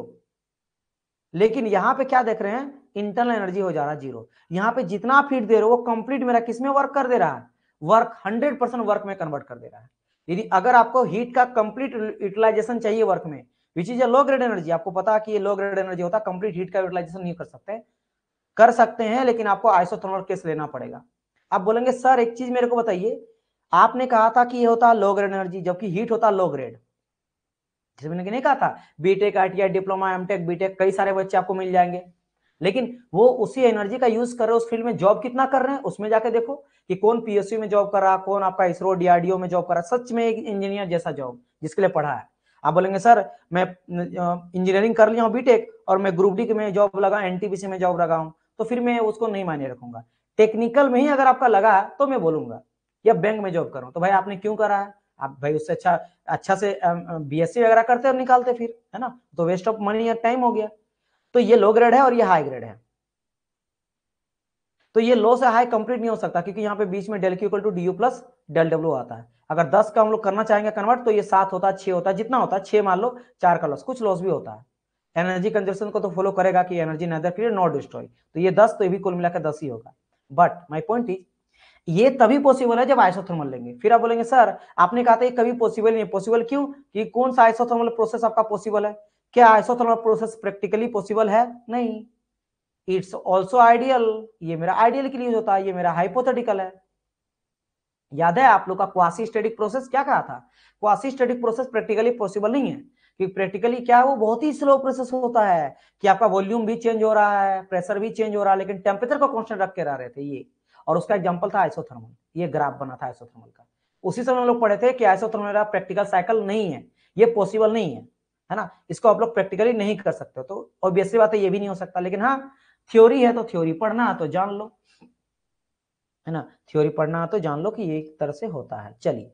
लेकिन यहां पे क्या देख रहे हैं इंटरनल एनर्जी हो जा रहा है जीरो यहां पे जितना फीड दे रहे हो वो कंप्लीट मेरा किसमें वर्क कर दे रहा है वर्क हंड्रेड परसेंट वर्क में कन्वर्ट कर दे रहा है यदि अगर आपको हीट का कंप्लीट यूटिलाइजेशन चाहिए वर्क में which is a low grade energy आपको पता कि ये लो ग्रेड एनर्जी होता है कंप्लीट हीट का यूटिलाइजेशन नहीं कर सकते कर सकते हैं लेकिन आपको आइसोथर्मल केस लेना पड़ेगा आप बोलेंगे सर एक चीज मेरे को बताइए आपने कहा था कि ये होता लो ग्रेड एनर्जी जबकि हीट होता लो ग्रेड जैसे मैंने नहीं कहा था बीटेक आई डिप्लोमा एमटेक बीटेक कई सारे बच्चे आपको मिल जाएंगे लेकिन वो उसी एनर्जी का यूज कर रहे हैं उस फील्ड में जॉब कितना कर रहे हैं उसमें जाके देखो कि कौन पीएसयू में जॉब कर रहा कौन आपका इसरो डीआरडीओ में जॉब कर रहा सच में एक इंजीनियर जैसा जॉब जिसके लिए पढ़ा है आप बोलेंगे सर मैं इंजीनियरिंग कर लिया हूँ बीटेक और मैं ग्रुप डी में जॉब लगा एनटीपीसी में जॉब लगा हूँ तो फिर मैं उसको नहीं मायने रखूंगा टेक्निकल में ही अगर आपका लगा तो मैं बोलूंगा या बैंक में जॉब कर तो भाई आपने क्यों करा है आप भाई उससे अच्छा अच्छा से बीएससी वगैरह करते और निकालते फिर है ना तो वेस्ट ऑफ मनी या टाइम हो गया तो ये लो ग्रेड है और ये हाई ग्रेड है तो ये लो से हाई कंप्लीट नहीं हो सकता क्योंकि यहां पे बीच में del Q to D U plus del W आता है अगर 10 का हम लोग करना चाहेंगे कन्वर्ट तो ये सात होता है छह होता है जितना होता है छह मान लो चार का लॉस कुछ लॉस भी होता है एनर्जी कंजर्शन को तो फॉलो करेगा कि एनर्जी नदर क्रिएट नॉट डिस्ट्रॉय तो ये दस तो ये भी कुल मिलाकर दस ही होगा बट माई पॉइंट इज ये तभी पॉसिबल है जब आइसोथर्मल लेंगे फिर आप बोलेंगे सर आपने कहा था ये कभी पॉसिबल नहीं है पॉसिबल क्यों कि कौन सा आइसोथर्मल प्रोसेस आपका पॉसिबल है क्या आइसोथर्मल प्रोसेस प्रैक्टिकली पॉसिबल है नहीं इट्स ऑल्सो आइडियल ये मेरा आइडियल के लिए होता है ये मेरा हाइपोथेटिकल है याद है आप लोग का क्वासी स्टेडिक प्रोसेस क्या कहा था quasi static process practically possible नहीं है क्योंकि प्रैक्टिकली क्या है वो बहुत ही स्लो प्रोसेस होता है कि आपका वॉल्यूम भी चेंज हो रहा है प्रेशर भी चेंज हो रहा है लेकिन टेम्परेचर को कॉन्स्टेंट रख के रह रहे थे ये और उसका एग्जाम्पल था आइसोथर्मल ये ग्राफ बना था आइसोथर्मल का उसी समय हम लोग पढ़े थे कि आइसोथर्मल प्रैक्टिकल साइकिल नहीं है ये पॉसिबल नहीं है है ना इसको आप लोग प्रैक्टिकली नहीं कर सकते तो ऑब्वियसली बात है ये भी नहीं हो सकता लेकिन हाँ थ्योरी है तो थ्योरी पढ़ना है तो जान लो है ना थ्योरी पढ़ना है तो जान लो कि ये एक तरह से होता है चलिए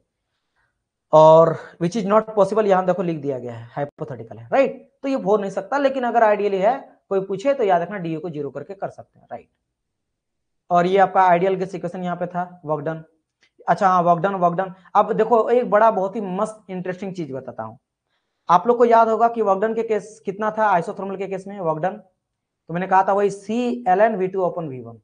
और विच इज नॉट पॉसिबल यहां देखो लिख दिया गया है हाइपोथेटिकल है राइट तो ये हो नहीं सकता लेकिन अगर आइडियली है कोई पूछे तो याद रखना डीओ को जीरो करके कर सकते हैं राइट और ये आपका आइडियल के सिक्वेशन यहाँ पे था वर्कडन अच्छा हाँ वर्कडन वर्कडन अब देखो एक बड़ा बहुत ही मस्त इंटरेस्टिंग चीज बताता हूँ आप लोग को याद होगा कि वॉकडन के केस कितना था आइसोथर्मल के केस में वॉकडन तो मैंने कहा था वही C L N V two upon V one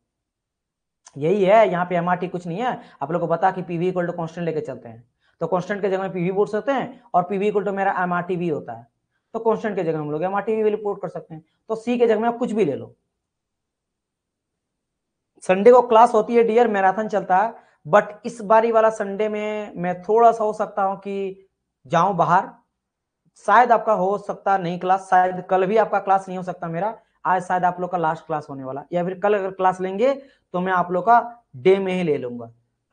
यही है यहाँ पे एम कुछ नहीं है आप लोग को पता कि पीवी इक्वल टू कॉन्स्टेंट लेके चलते हैं तो कॉन्स्टेंट के जगह में पीवी बोल सकते हैं और पीवी इक्वल टू मेरा एम होता है तो कॉन्स्टेंट के जगह हम लोग एम आर टी रिपोर्ट कर सकते हैं तो सी के जगह में आप कुछ भी ले लो संडे को क्लास होती है डियर मैराथन चलता है बट इस बारी वाला संडे में मैं थोड़ा सा हो सकता हूं कि जाऊं बाहर शायद आपका हो सकता नहीं क्लास शायद कल भी आपका क्लास नहीं हो सकता मेरा आज शायद आप लोग का लास्ट क्लास होने वाला या फिर कल अगर क्लास लेंगे तो मैं आप लोग का डे में ही ले लूंगा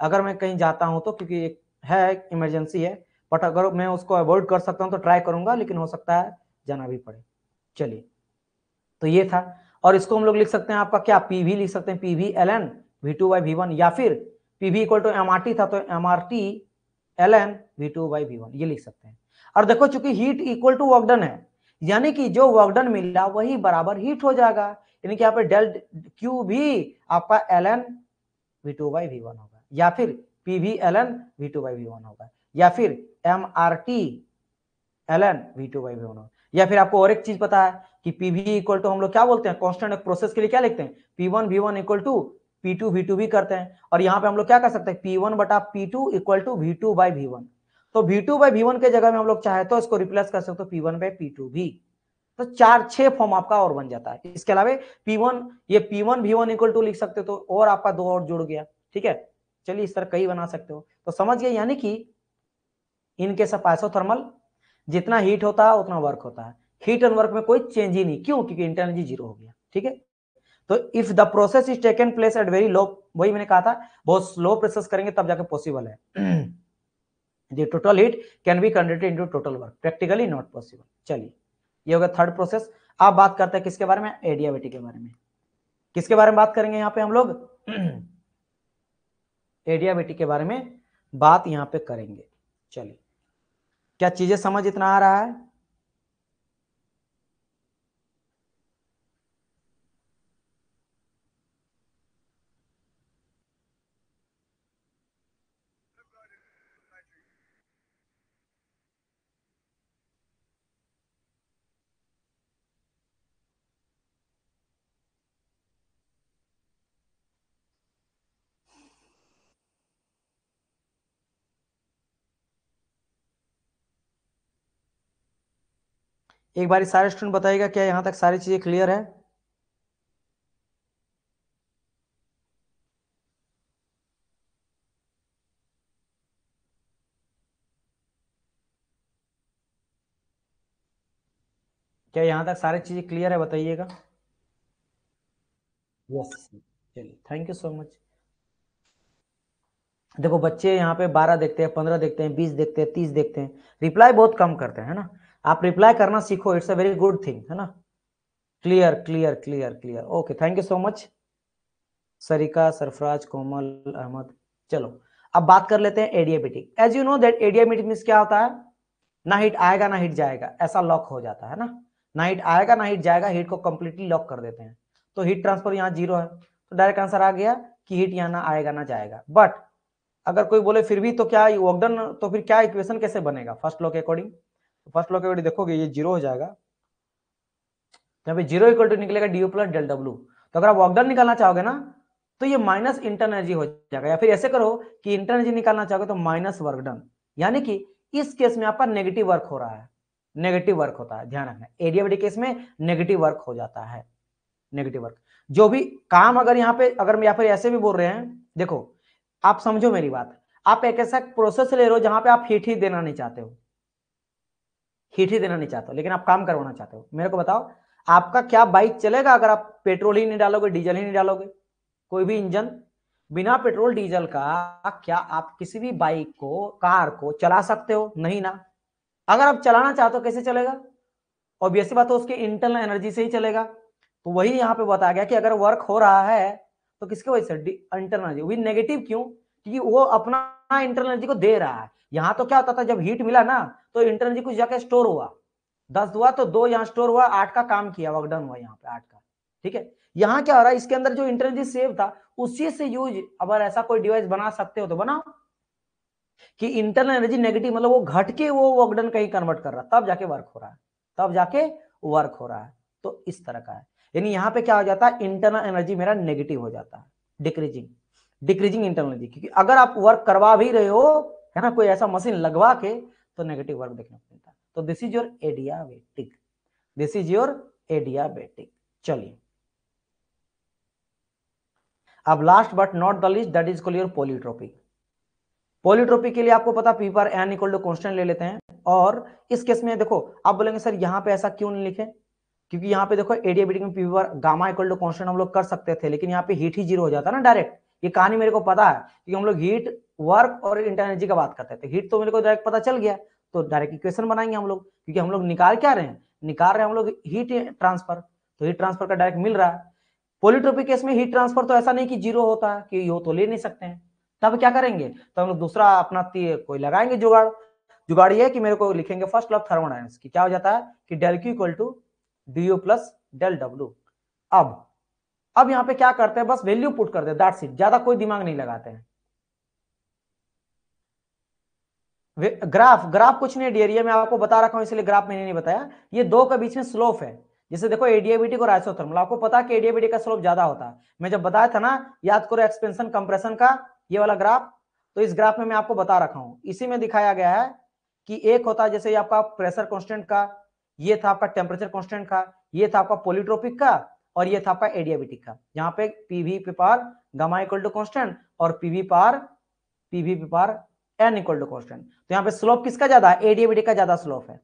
अगर मैं कहीं जाता हूं तो क्योंकि एक है इमरजेंसी है बट अगर मैं उसको अवॉइड कर सकता हूं तो ट्राई करूंगा लेकिन हो सकता है जाना भी पड़े चलिए तो ये था और इसको हम लोग लिख सकते हैं आपका क्या पी लिख सकते हैं P V L N V two by one या फिर P V equal to M R T था तो M R T L N V two by V one ये लिख सकते हैं और देखो चूंकि हीट इक्वल टू वर्कडन है यानी कि जो वर्कडन मिला वही बराबर हीट हो जाएगा यानी कि यहाँ पे डेल क्यू भी आपका L N V two by V one होगा या फिर P V L N V two by V one होगा या फिर M R T L N V two by V one होगा या फिर आपको और एक चीज पता है कि पी वी इक्वल टू हम लोग क्या बोलते हैं कॉन्स्टेंट प्रोसेस के लिए क्या लिखते हैं P one V one equal to P two V two भी करते हैं और यहाँ पे हम लोग क्या कर सकते हैं पी वन बटा P two equal to V two by V one तो V two by V one के जगह में हम लोग चाहे तो इसको रिप्लेस कर सकते हो P one by P two भी तो चार छह फॉर्म आपका और बन जाता है इसके अलावा पी वन ये पी वन भी वन इक्वल टू लिख सकते तो और आपका दो और जुड़ गया ठीक है चलिए इस तरह कई बना सकते हो तो समझ गए यानी कि इनके सब आइसोथर्मल जितना हीट होता है उतना वर्क होता है हीट एंड वर्क में कोई चेंज ही नहीं क्यों क्योंकि इंटरनर्जी जीरो हो गया ठीक है तो if the process is taken place at very low वही मैंने कहा था बहुत स्लो प्रोसेस करेंगे तब जाके पॉसिबल है total total can be be into total work practically not possible चलिए ये होगा थर्ड प्रोसेस आप बात करते हैं किसके बारे में एडियाबेटिक के बारे में किसके बारे में बात करेंगे यहाँ पे हम लोग एडियाबेटिक के बारे में बात यहाँ पे करेंगे चलिए क्या चीजें समझ इतना आ रहा है एक बार सारे स्टूडेंट बताइएगा क्या यहां तक सारी चीज़ें क्लियर है क्या यहाँ तक सारी चीज़ें क्लियर है बताइएगा यस चलिए थैंक यू सो मच देखो बच्चे यहाँ पे बारह देखते हैं पंद्रह देखते हैं बीस देखते हैं तीस देखते हैं रिप्लाई बहुत कम करते हैं ना आप रिप्लाई करना सीखो it's a very good thing है ना clear clear clear clear okay thank you so much Sarika Sarfaraz Komal Ahmed चलो अब बात कर लेते हैं adiabatic as you know that adiabatic mean क्या होता है ना हिट आएगा ना हिट जाएगा ऐसा लॉक हो जाता है ना ना हिट आएगा ना हिट जाएगा हिट को कंप्लीटली लॉक कर देते हैं तो हिट ट्रांसफर यहाँ जीरो है तो डायरेक्ट आंसर आ गया कि हिट यहाँ ना आएगा ना जाएगा बट अगर कोई बोले फिर भी तो क्या वर्कडन तो फिर क्या इक्वेशन कैसे बनेगा फर्स्ट लॉ के अकॉर्डिंग तो फर्स्ट लॉ के बेटे देखोगे ये जीरो हो जाएगा यहाँ पे जीरो इक्वल टू निकलेगा डी प्लस डेल डब्ल्यू तो अगर आप वॉकडाउन निकालना चाहोगे ना तो ये माइनस इंटरनर्जी हो जाएगा या फिर ऐसे करो कि इंटरनर्जी निकालना चाहोगे तो माइनस वर्क डन यानी कि इस केस में आपका नेगेटिव वर्क हो रहा है नेगेटिव वर्क होता है ध्यान रखना एरिया केस में नेगेटिव वर्क हो जाता है नेगेटिव वर्क जो भी काम अगर यहाँ पे अगर या फिर ऐसे भी बोल रहे हैं देखो आप समझो मेरी बात आप एक ऐसा प्रोसेस ले रहे हो जहां पे आप हीट ही देना नहीं चाहते हो हीट ही देना नहीं चाहता लेकिन आप काम करवाना चाहते हो मेरे को बताओ आपका क्या बाइक चलेगा अगर आप पेट्रोल ही नहीं डालोगे डीजल ही नहीं डालोगे कोई भी इंजन बिना पेट्रोल डीजल का क्या आप किसी भी बाइक को कार को चला सकते हो नहीं ना अगर आप चलाना चाहते हो कैसे चलेगा ऑब्वियसली बात हो उसके इंटरनल एनर्जी से ही चलेगा तो वही यहाँ पे बताया गया कि अगर वर्क हो रहा है तो किसके वजह से इंटरनल एनर्जी नेगेटिव क्यों क्योंकि वो अपना इंटरनल एनर्जी को दे रहा है यहाँ तो क्या होता था जब हीट मिला ना तो इंटरनल एनर्जी कुछ जाके स्टोर हुआ दस हुआ तो दो यहाँ स्टोर हुआ आठ का काम किया वर्कडन हुआ यहाँ पे आठ का ठीक है यहाँ क्या हो रहा है इसके अंदर जो इंटरनल सेव था उसी से यूज अगर ऐसा कोई डिवाइस बना सकते हो तो बनाओ कि इंटरनल एनर्जी नेगेटिव मतलब वो घट के वो वर्कडन कहीं कन्वर्ट कर रहा तब जाके वर्क हो रहा है तब जाके वर्क हो रहा है तो इस तरह का है यानी यहाँ पे क्या हो जाता है इंटरनल एनर्जी मेरा नेगेटिव हो जाता है डिक्रीजिंग डिक्रीजिंग इंटरनल एनर्जी क्योंकि अगर आप वर्क करवा भी रहे हो है ना कोई ऐसा मशीन लगवा के तो नेगेटिव वर्क देखने को मिलता है तो this is your adiabatic this is your adiabatic चलिए अब last but not the least that is call your polytropic polytropic के लिए आपको पता पी पर एन इक्वल टू कॉन्स्टेंट ले लेते हैं और इस केस में देखो आप बोलेंगे सर यहाँ पे ऐसा क्यों नहीं लिखे क्योंकि यहां पे देखो एडियाबेटिक में पी पर गामा इक्वल टू कॉन्स्टेंट हम लोग कर सकते थे लेकिन यहाँ पे हीट ही जीरो हो जाता ना डायरेक्ट ये कहानी मेरे को पता है कि हम लोग हीट वर्क और इंटर एनर्जी का बात करते हैं तो हीट तो मेरे को डायरेक्ट पता चल गया तो डायरेक्ट इक्वेशन बनाएंगे हम लोग क्योंकि हम लोग निकाल क्या रहे हैं निकाल रहे हैं हम लोग हीट ट्रांसफर तो हीट ट्रांसफर का डायरेक्ट मिल रहा है पोलिट्रोपी केस में हीट ट्रांसफर तो ऐसा नहीं कि जीरो होता है कि यो तो ले नहीं सकते हैं तब क्या करेंगे तो हम लोग दूसरा अपना कोई लगाएंगे जुगाड़ जुगाड़ ये कि मेरे को लिखेंगे फर्स्ट लॉ थर्मोडाइनस की क्या हो जाता है कि del Q equal to D U plus del W अब अब यहां पे क्या करते हैं बस वैल्यू पुट करते हैं दैट्स इट ज्यादा कोई दिमाग नहीं लगाते हैं ग्राफ ग्राफ कुछ नहीं डेरिया में आपको बता रखा हूं इसलिए ग्राफ मैंने नहीं बताया ये दो के बीच में स्लोप है जैसे देखो एडीएबीटी को राइसोथर्मल आपको पता कि एडीएबीटी का स्लोप ज्यादा होता है मैं जब बताया था ना याद करो एक्सपेंशन कंप्रेशन का ये वाला ग्राफ तो इस ग्राफ में मैं आपको बता रखा हूं इसी में दिखाया गया है कि एक होता है जैसे आपका प्रेशर कॉन्स्टेंट का ये था आपका टेम्परेचर कॉन्स्टेंट का ये था आपका पोलिट्रोपिक का और ये था आपका एडियाबिटिक का यहाँ पे पीवी पे power gamma equal to constant और पीवी पार पीवी पे power N equal to constant तो यहाँ पे स्लोप किसका ज्यादा है एडियाबिटिक का ज्यादा स्लोप है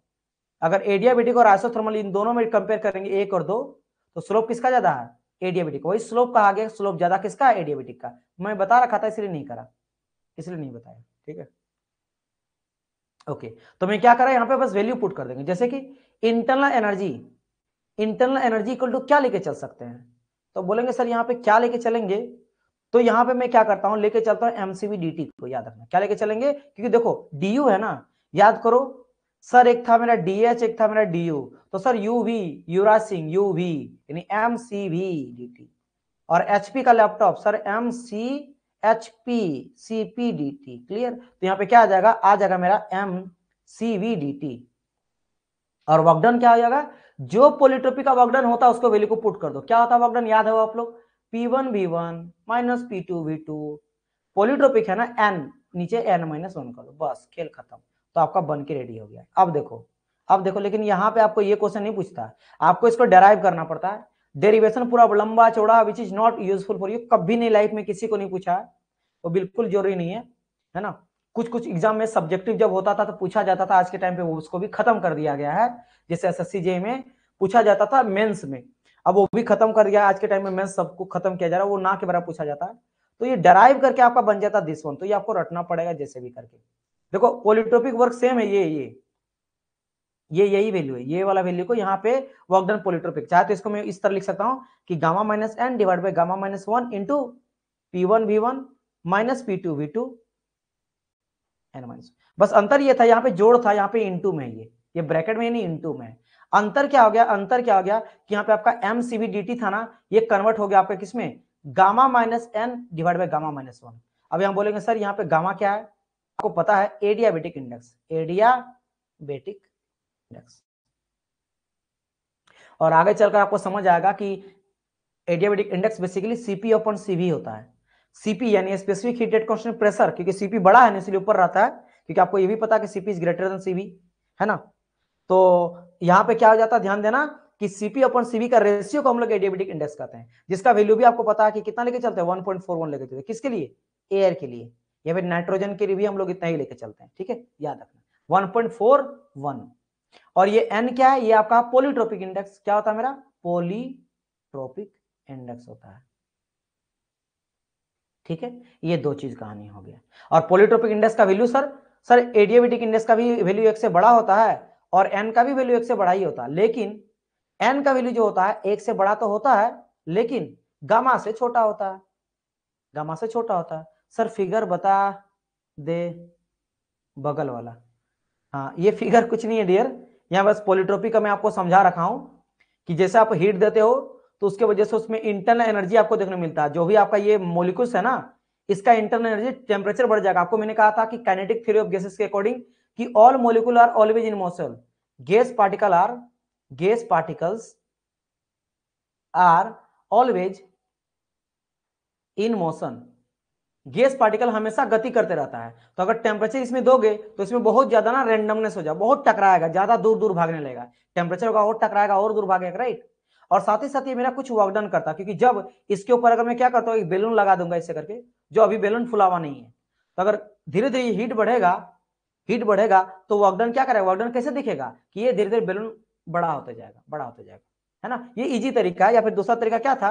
अगर एडियाबिटिक और आइसोथर्मल इन दोनों में कंपेयर करेंगे एक और दो तो स्लोप किसका ज्यादा है एडियाबिटिक वही स्लोप कहा गया स्लोप ज्यादा किसका है एडियाबिटिक का मैं बता रखा था इसलिए नहीं करा इसलिए नहीं बताया ठीक है ओके okay. तो मैं क्या करा यहाँ पे बस वैल्यू पुट कर देंगे जैसे कि internal energy internal energy equal to क्या लेके चल सकते हैं तो बोलेंगे सर यहाँ पे क्या लेके चलेंगे तो यहाँ पे मैं क्या करता हूँ लेके चलता हूँ एमसीवी डी को याद रखना क्या लेके चलेंगे क्योंकि देखो डी है ना याद करो सर एक था मेरा डी एक था मेरा डी तो sir U V Yuvraj Singh U V यानी M C V D T और एचपी का laptop sir M C H P C P D T clear तो यहाँ पे क्या आ जाएगा आ जाएगा मेरा M C V D T और वर्कडन क्या हो जाएगा जो पोलिट्रोपी का वर्कडन होता है उसको वैल्यू को पुट कर दो क्या होता है वर्कडन याद है वो आप लोग P one V one minus P two V two polytropic है ना एन नीचे एन माइनस वन करो बस खेल खत्म तो आपका बन के रेडी हो गया अब देखो अब देखो लेकिन यहाँ पे आपको ये क्वेश्चन नहीं पूछता आपको इसको डेराइव करना पड़ता है डेरिवेशन पूरा लंबा चौड़ा which is not useful for you कभी नहीं लाइफ में किसी को नहीं पूछा है वो बिल्कुल जरूरी नहीं है है ना कुछ कुछ एग्जाम में सब्जेक्टिव जब होता था तो पूछा जाता था आज के टाइम पे वो उसको भी खत्म कर दिया गया है जैसे एस एस सी जे में पूछा जाता था मेंस में अब वो भी खत्म कर दिया आज के टाइम में मेंस सबको खत्म किया जा रहा है वो ना के बराबर पूछा जाता है तो ये डराइव करके आपका बन जाता दिस वन तो ये आपको रटना पड़ेगा जैसे भी करके देखो पोलिटोपिक वर्क सेम है ये ये ये यही वैल्यू है ये वाला वैल्यू को यहाँ पे वर्क डन पोलिट्रोपिक चाहे तो इसको मैं इस तरह लिख सकता हूँ कि gamma minus N divide by gamma minus one into P one V one minus P two V two N minus बस अंतर ये था यहाँ पे जोड़ था यहाँ पे इंटू में ये ये ब्रैकेट में नहीं इंटू में अंतर क्या हो गया अंतर क्या हो गया कि यहाँ पे आपका M C V D T था ना ये कन्वर्ट हो गया आपका किसमें gamma minus N divide by gamma minus one अब यहाँ बोलेंगे सर यहाँ पे गामा क्या है आपको पता है एडियाबेटिक इंडेक्स एडियाबेटिक इंडेक्स और आगे चलकर आपको समझ आएगा कि adiabatic index basically CP upon CV होता है सीपी यानी specific heat rate constant pressure क्योंकि सीपी बड़ा है ना इसलिए ऊपर रहता है क्योंकि आपको ये भी पता कि CP is greater than CV है ना तो यहाँ पे क्या हो जाता है ध्यान देना कि सीपी अपन सीवी का रेशियो को हम लोग एडियाबेटिक इंडेक्स कहते हैं जिसका वैल्यू भी आपको पता है कि कितना लेके चलते हैं 1.41 लेके चलते हैं किसके लिए एयर के लिए या फिर नाइट्रोजन के लिए भी हम लोग इतना ही लेके चलते हैं ठीक है याद रखना 1.41 और ये एन क्या है ये आपका पोलिट्रोपिक इंडेक्स क्या होता है मेरा पोलिट्रोपिक इंडेक्स होता है ठीक है ये दो चीज कहानी हो गया और पोलिट्रोपिक इंडेक्स का value sir sir adiabatic index का भी वैल्यू एक से बड़ा होता है और एन का भी वैल्यू एक से बड़ा ही होता है लेकिन एन का वैल्यू जो होता है एक से बड़ा तो होता है लेकिन गामा से छोटा होता है गामा से छोटा होता है सर फिगर बता दे बगल वाला हाँ ये फिगर कुछ नहीं है डियर यहाँ बस पोलिट्रोपी का मैं आपको समझा रखा हूं कि जैसे आप हीट देते हो तो उसके वजह से उसमें इंटरनल एनर्जी आपको देखने मिलता है जो भी आपका ये मोलिकुल्स है ना इसका इंटरनल एनर्जी टेम्परेचर बढ़ जाएगा आपको मैंने कहा था कि काइनेटिक थ्योरी ऑफ गैसेस के अकॉर्डिंग कि all molecule are always in motion gas particle are gas particles are always in motion gas particle हमेशा गति करते रहता है तो अगर टेम्परेचर इसमें दोगे तो इसमें बहुत ज्यादा ना रेंडमनेस हो जाए बहुत टकराएगा ज्यादा दूर दूर भागने लगेगा टेम्परेचर होगा और टकराएगा और दूर भागेगा राइट और साथ ही साथ ये मेरा कुछ वर्क करता करता क्योंकि जब इसके ऊपर अगर मैं क्या करता हूँ बेलून लगा दूंगा इससे करके जो अभी बेलून फुलावा नहीं है तो अगर धीरे धीरे हीट बढ़ेगा हीट बढ़ेगा तो वर्कडन क्या करेगा वर्कडन कैसे दिखेगा कि ये धीरे धीरे बेलून बड़ा होता जाएगा बड़ा होता जाएगा है ना ये इजी तरीका है या फिर दूसरा तरीका क्या था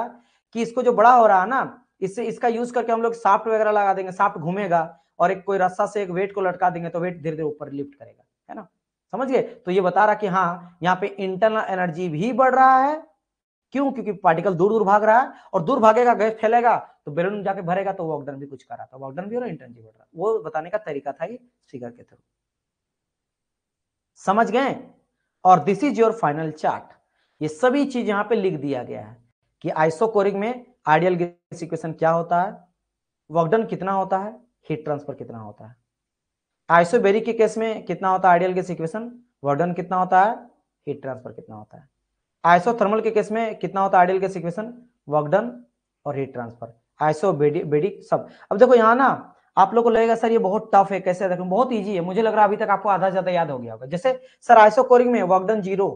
कि इसको जो बड़ा हो रहा है ना इससे इसका यूज करके हम लोग साफ्ट वगैरह लगा देंगे साफ्ट घूमेगा और एक कोई रस्सा से एक वेट को लटका देंगे तो वेट धीरे धीरे ऊपर लिफ्ट करेगा है ना समझ गए तो ये बता रहा कि हाँ यहाँ पे इंटरनल एनर्जी भी बढ़ रहा है क्यों क्योंकि पार्टिकल दूर दूर भाग रहा है और दूर भागेगा गैस फैलेगा तो बेलून जाके भरेगा तो वॉकडन भी कुछ कर रहा था वॉकडन भी और इंटर्न भी बढ़ रहा वो बताने का तरीका था ये फिगर के थ्रू समझ गए और this is your final chart ये सभी चीज यहाँ पे लिख दिया गया है कि आइसोकोरिक में आइडियल गैस इक्वेशन क्या होता है वॉकडन कितना होता है हीट ट्रांसफर कितना होता है आइसोबेरिक के केस में कितना होता है आइडियल गैस इक्वेशन वॉकडन कितना होता है हीट ट्रांसफर कितना होता है आइसोथर्मल के केस में कितना होता है ideal gas equation work done और हीट ट्रांसफर आइसो बेडी बेडी सब अब देखो यहाँ ना आप लोगों को लगेगा सर ये बहुत टफ है कैसे देखो बहुत इजी है मुझे लग रहा है अभी तक आपको आधा ज्यादा याद हो गया होगा जैसे सर आइसो कोरिंग में work done zero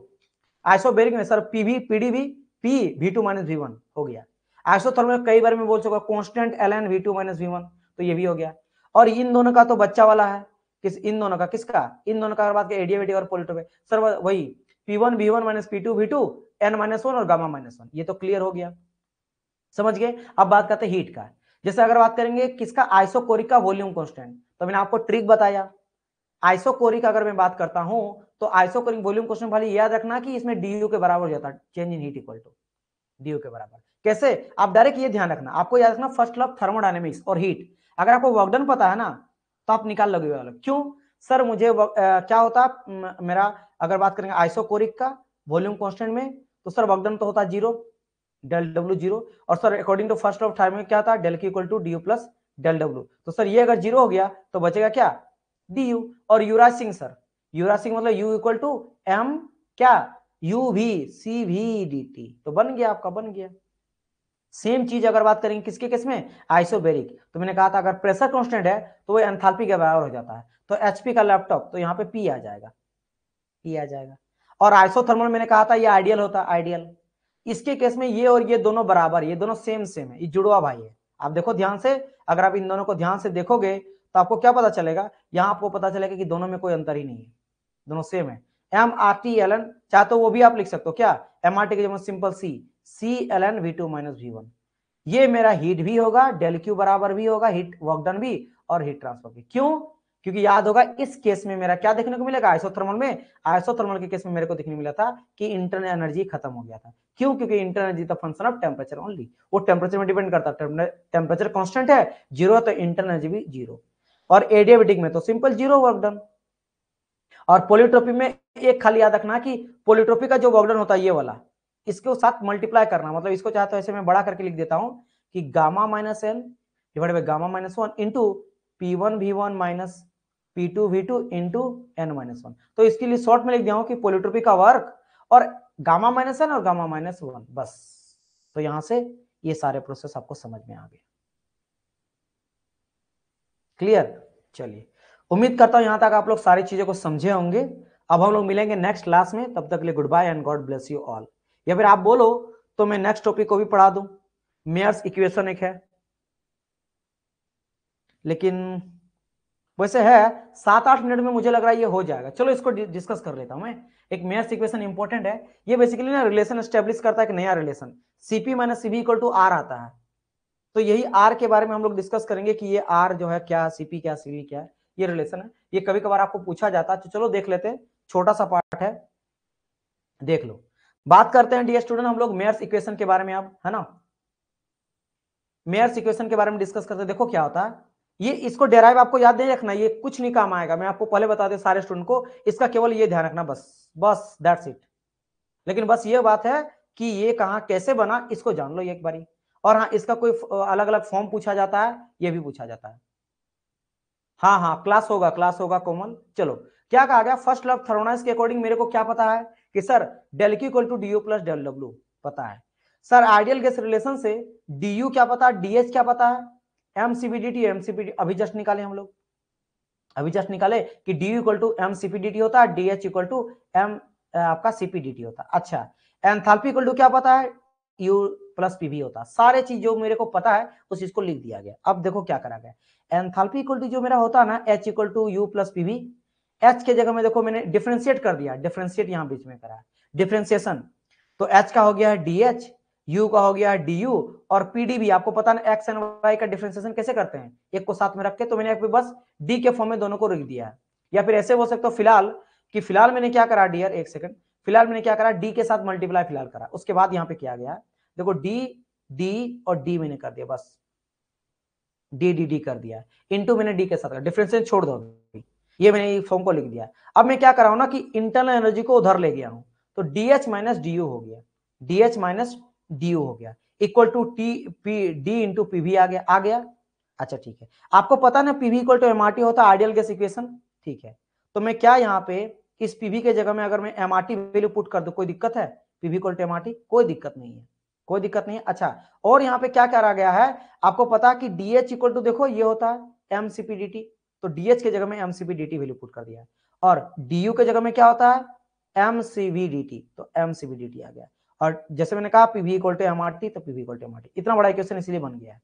isobaric में sir PV PDV P V two minus V one हो गया आइसोथर्मल में कई बार मैं बोल चुका constant L N V two minus V one तो ये भी हो गया और इन दोनों का तो बच्चा वाला है किस इन दोनों का किसका इन दोनों का बात एडियाबेटिक और पोलिटोवे सर वही P one V one minus P two V two N minus one और गामा माइनस वन ये तो क्लियर हो गया समझ गए अब बात करते हैं हीट का जैसे अगर बात करेंगे किसका आइसोकोरिक का वॉल्यूम कॉन्स्टेंट तो मैंने आपको ट्रिक बताया आइसोकोरिक अगर मैं बात करता हूं तो आइसोकोरिक वॉल्यूम क्वेश्चन खाली याद रखना कि इसमें डी के बराबर हो जाता है change in heat equal to D के बराबर कैसे आप डायरेक्ट ये ध्यान रखना आपको याद रखना फर्स्ट लॉ थर्मोडायनेमिक्स और हीट अगर आपको वर्कडन पता है ना तो आप निकाल लगे क्यों सर मुझे क्या होता मेरा अगर बात करेंगे आइसोकोरिक का वॉल्यूम कॉन्स्टेंट में तो सर वर्कडन तो होता जीरो डेल डब्ल्यू जीरो और sir according to first of time में क्या था del Q equal to D U plus del W तो सर ये अगर जीरो हो गया तो बचेगा क्या डी यू और युवराज सिंह सर युवराज सिंह मतलब यू इक्वल टू एम क्या यू भी सी वी डी टी तो बन गया आपका बन गया सेम चीज अगर बात करेंगे किसके केस में आइसोबेरिक तो मैंने कहा था अगर प्रेशर कॉन्स्टेंट है तो वो एंथाल्पी के बराबर हो जाता है तो एचपी का लैपटॉप तो यहाँ पे पी आ जाएगा पी आ जाएगा और आइसोथर्मल मैंने कहा था ये आइडियल होता है आइडियल इसके केस में ये और ये दोनों बराबर ये दोनों सेम सेम है ये जुड़वा भाई है आप देखो ध्यान से अगर आप इन दोनों को ध्यान से देखोगे तो आपको क्या पता चलेगा यहाँ आपको पता चलेगा कि दोनों में कोई अंतर ही नहीं है दोनों सेम है M R T L N चाहे तो वो भी आप लिख सकते हो क्या एम आर टी के जमा simple C C L N V two minus V one ये मेरा हीट भी होगा डेल क्यू बराबर भी होगा हीट वर्कडन भी और हीट ट्रांसफर भी क्यों क्योंकि याद होगा इस केस में मेरा क्या देखने को मिलेगा आइसोथर्मल में आइसोथर्मल के केस में मेरे को देखने मिला था कि इंटरनल एनर्जी खत्म हो गया था क्यों क्योंकि इंटरनल एनर्जी तो फंक्शन ऑफ टेम्परेचर ओनली वो टेम्परेचर में डिपेंड करता है टेम्परेचर कॉन्स्टेंट है जीरो तो इंटरनल एनर्जी भी जीरो और एडियाबेटिक में तो सिंपल जीरो वर्कडन और पोलियोट्रोपी में एक खाली याद रखना कि पोलियोट्रोपी का जो वर्कडन होता है ये वाला इसके साथ मल्टीप्लाई करना मतलब इसको चाहते हो तो ऐसे मैं बड़ा करके लिख देता हूं कि gamma minus N divide by gamma minus one into P one V one minus P two V two into N minus one तो इसके लिए शॉर्ट में लिख दिया हूं कि पोलिट्रोपी का वर्क और गामा माइनस एन और गामा माइनस वन बस तो यहां से ये सारे प्रोसेस आपको समझ में आ गए क्लियर चलिए उम्मीद करता हूं यहां तक आप लोग सारी चीजों को समझे होंगे अब हम लोग मिलेंगे नेक्स्ट क्लास में तब तक के लिए goodbye and God bless you all या फिर आप बोलो तो मैं नेक्स्ट टॉपिक को भी पढ़ा दू मेयर्स इक्वेशन एक है लेकिन वैसे है सात आठ मिनट में मुझे लग रहा है ये हो जाएगा चलो इसको डिस्कस कर लेता हूं मैं एक मेयर्स इक्वेशन इंपॉर्टेंट है ये बेसिकली ना रिलेशन स्टेब्लिश करता है एक नया relation CP minus CB equal to R आता है तो यही आर के बारे में हम लोग डिस्कस करेंगे कि ये आर जो है क्या सीपी क्या सीबी क्या है ये रिलेशन है ये कभी कभार आपको पूछा जाता है तो चलो देख लेते छोटा सा पार्ट है देख लो बात करते हैं डी स्टूडेंट हम लोग मेयर्स इक्वेशन के बारे में अब है ना मेयर्स इक्वेशन के बारे में डिस्कस करते हैं देखो क्या होता है ये इसको डेराइव आपको याद नहीं रखना ये कुछ नहीं काम आएगा मैं आपको पहले बता दें सारे स्टूडेंट को इसका केवल ये ध्यान रखना बस बस दैट्स इट लेकिन बस ये बात है कि ये कहा कैसे बना इसको जान लो एक बारी और हाँ इसका कोई अलग अलग फॉर्म पूछा जाता है ये भी पूछा जाता है हाँ हाँ क्लास होगा क्लास होगा कोमल चलो क्या कहा गया फर्स्ट लव थर्मोनाइज के अकॉर्डिंग मेरे को क्या पता है कि sir del Q equal to D U plus del W पता है सर आइडियल गैस रिलेशन से डी यू क्या पता है डीएच अच्छा, क्या पता है M C D T M C D अभी जस्ट निकाले हम लोग अभी जस्ट निकाले कि D U equal to M C P D T होता है D H equal to M आपका सी पी डी टी होता है अच्छा एंथाल्पी इक्वल टू क्या पता है यू प्लस पी भी होता सारे चीज जो मेरे को पता है उस चीज को लिख दिया गया अब देखो क्या करा गया एंथाल्पी इक्वल टू जो मेरा होता है ना H equal to U plus P H के जगह में देखो मैंने डिफ्रेंशिएट कर दिया डिफ्रेंशिएट यहाँ बीच में करा डिफ्रेंसिएशन तो एच का हो गया है डी एच यू का हो गया डी यू और भी आपको पता ना एक्स एंड वाई का डिफ्रेंसिएशन कैसे करते हैं एक को साथ में रख के तो मैंने भी बस डी के फॉर्म में दोनों को रख दिया या फिर ऐसे हो सकते हो फिलहाल कि फिलहाल मैंने क्या करा आर एक सेकंड फिलहाल मैंने क्या करा डी के साथ मल्टीप्लाई फिलहाल करा उसके बाद यहाँ पे किया गया देखो डी डी और डी मैंने कर दिया बस डी डी डी कर दिया इंटू मैंने डी के साथ डिफ्रेंसिएशन छोड़ दो ये मैंने फॉर्म को लिख दिया अब मैं क्या कर रहा हूं ना कि इंटरनल एनर्जी को उधर ले गया हूं तो D H minus D U हो गया D H minus D U हो गया equal to T P D into P V आ गया आ गया अच्छा ठीक है आपको पता ना पीवी इक्वल टू एमआरटी होता है आइडियल गैस इक्वेशन ठीक है तो मैं क्या यहाँ पे इस पीवी के जगह में अगर मैं एमआरटी वैल्यू पुट कर दू कोई दिक्कत है पीवी इक्वल टू एमआरटी कोई दिक्कत नहीं है कोई दिक्कत नहीं है अच्छा और यहाँ पे क्या करा गया है आपको पता कि डी एच इक्वल टू देखो ये होता है M C P D T तो डीएच के जगह में एमसीबी डीटी वैल्यू पुट कर दिया है और डीयू के जगह में क्या होता है एमसीबी डीटी तो एमसीबी डीटी आ गया और जैसे मैंने कहा पीवी इक्वल टू एम तो पीवी इक्वल टू एम इतना बड़ा क्वेश्चन इसलिए बन गया है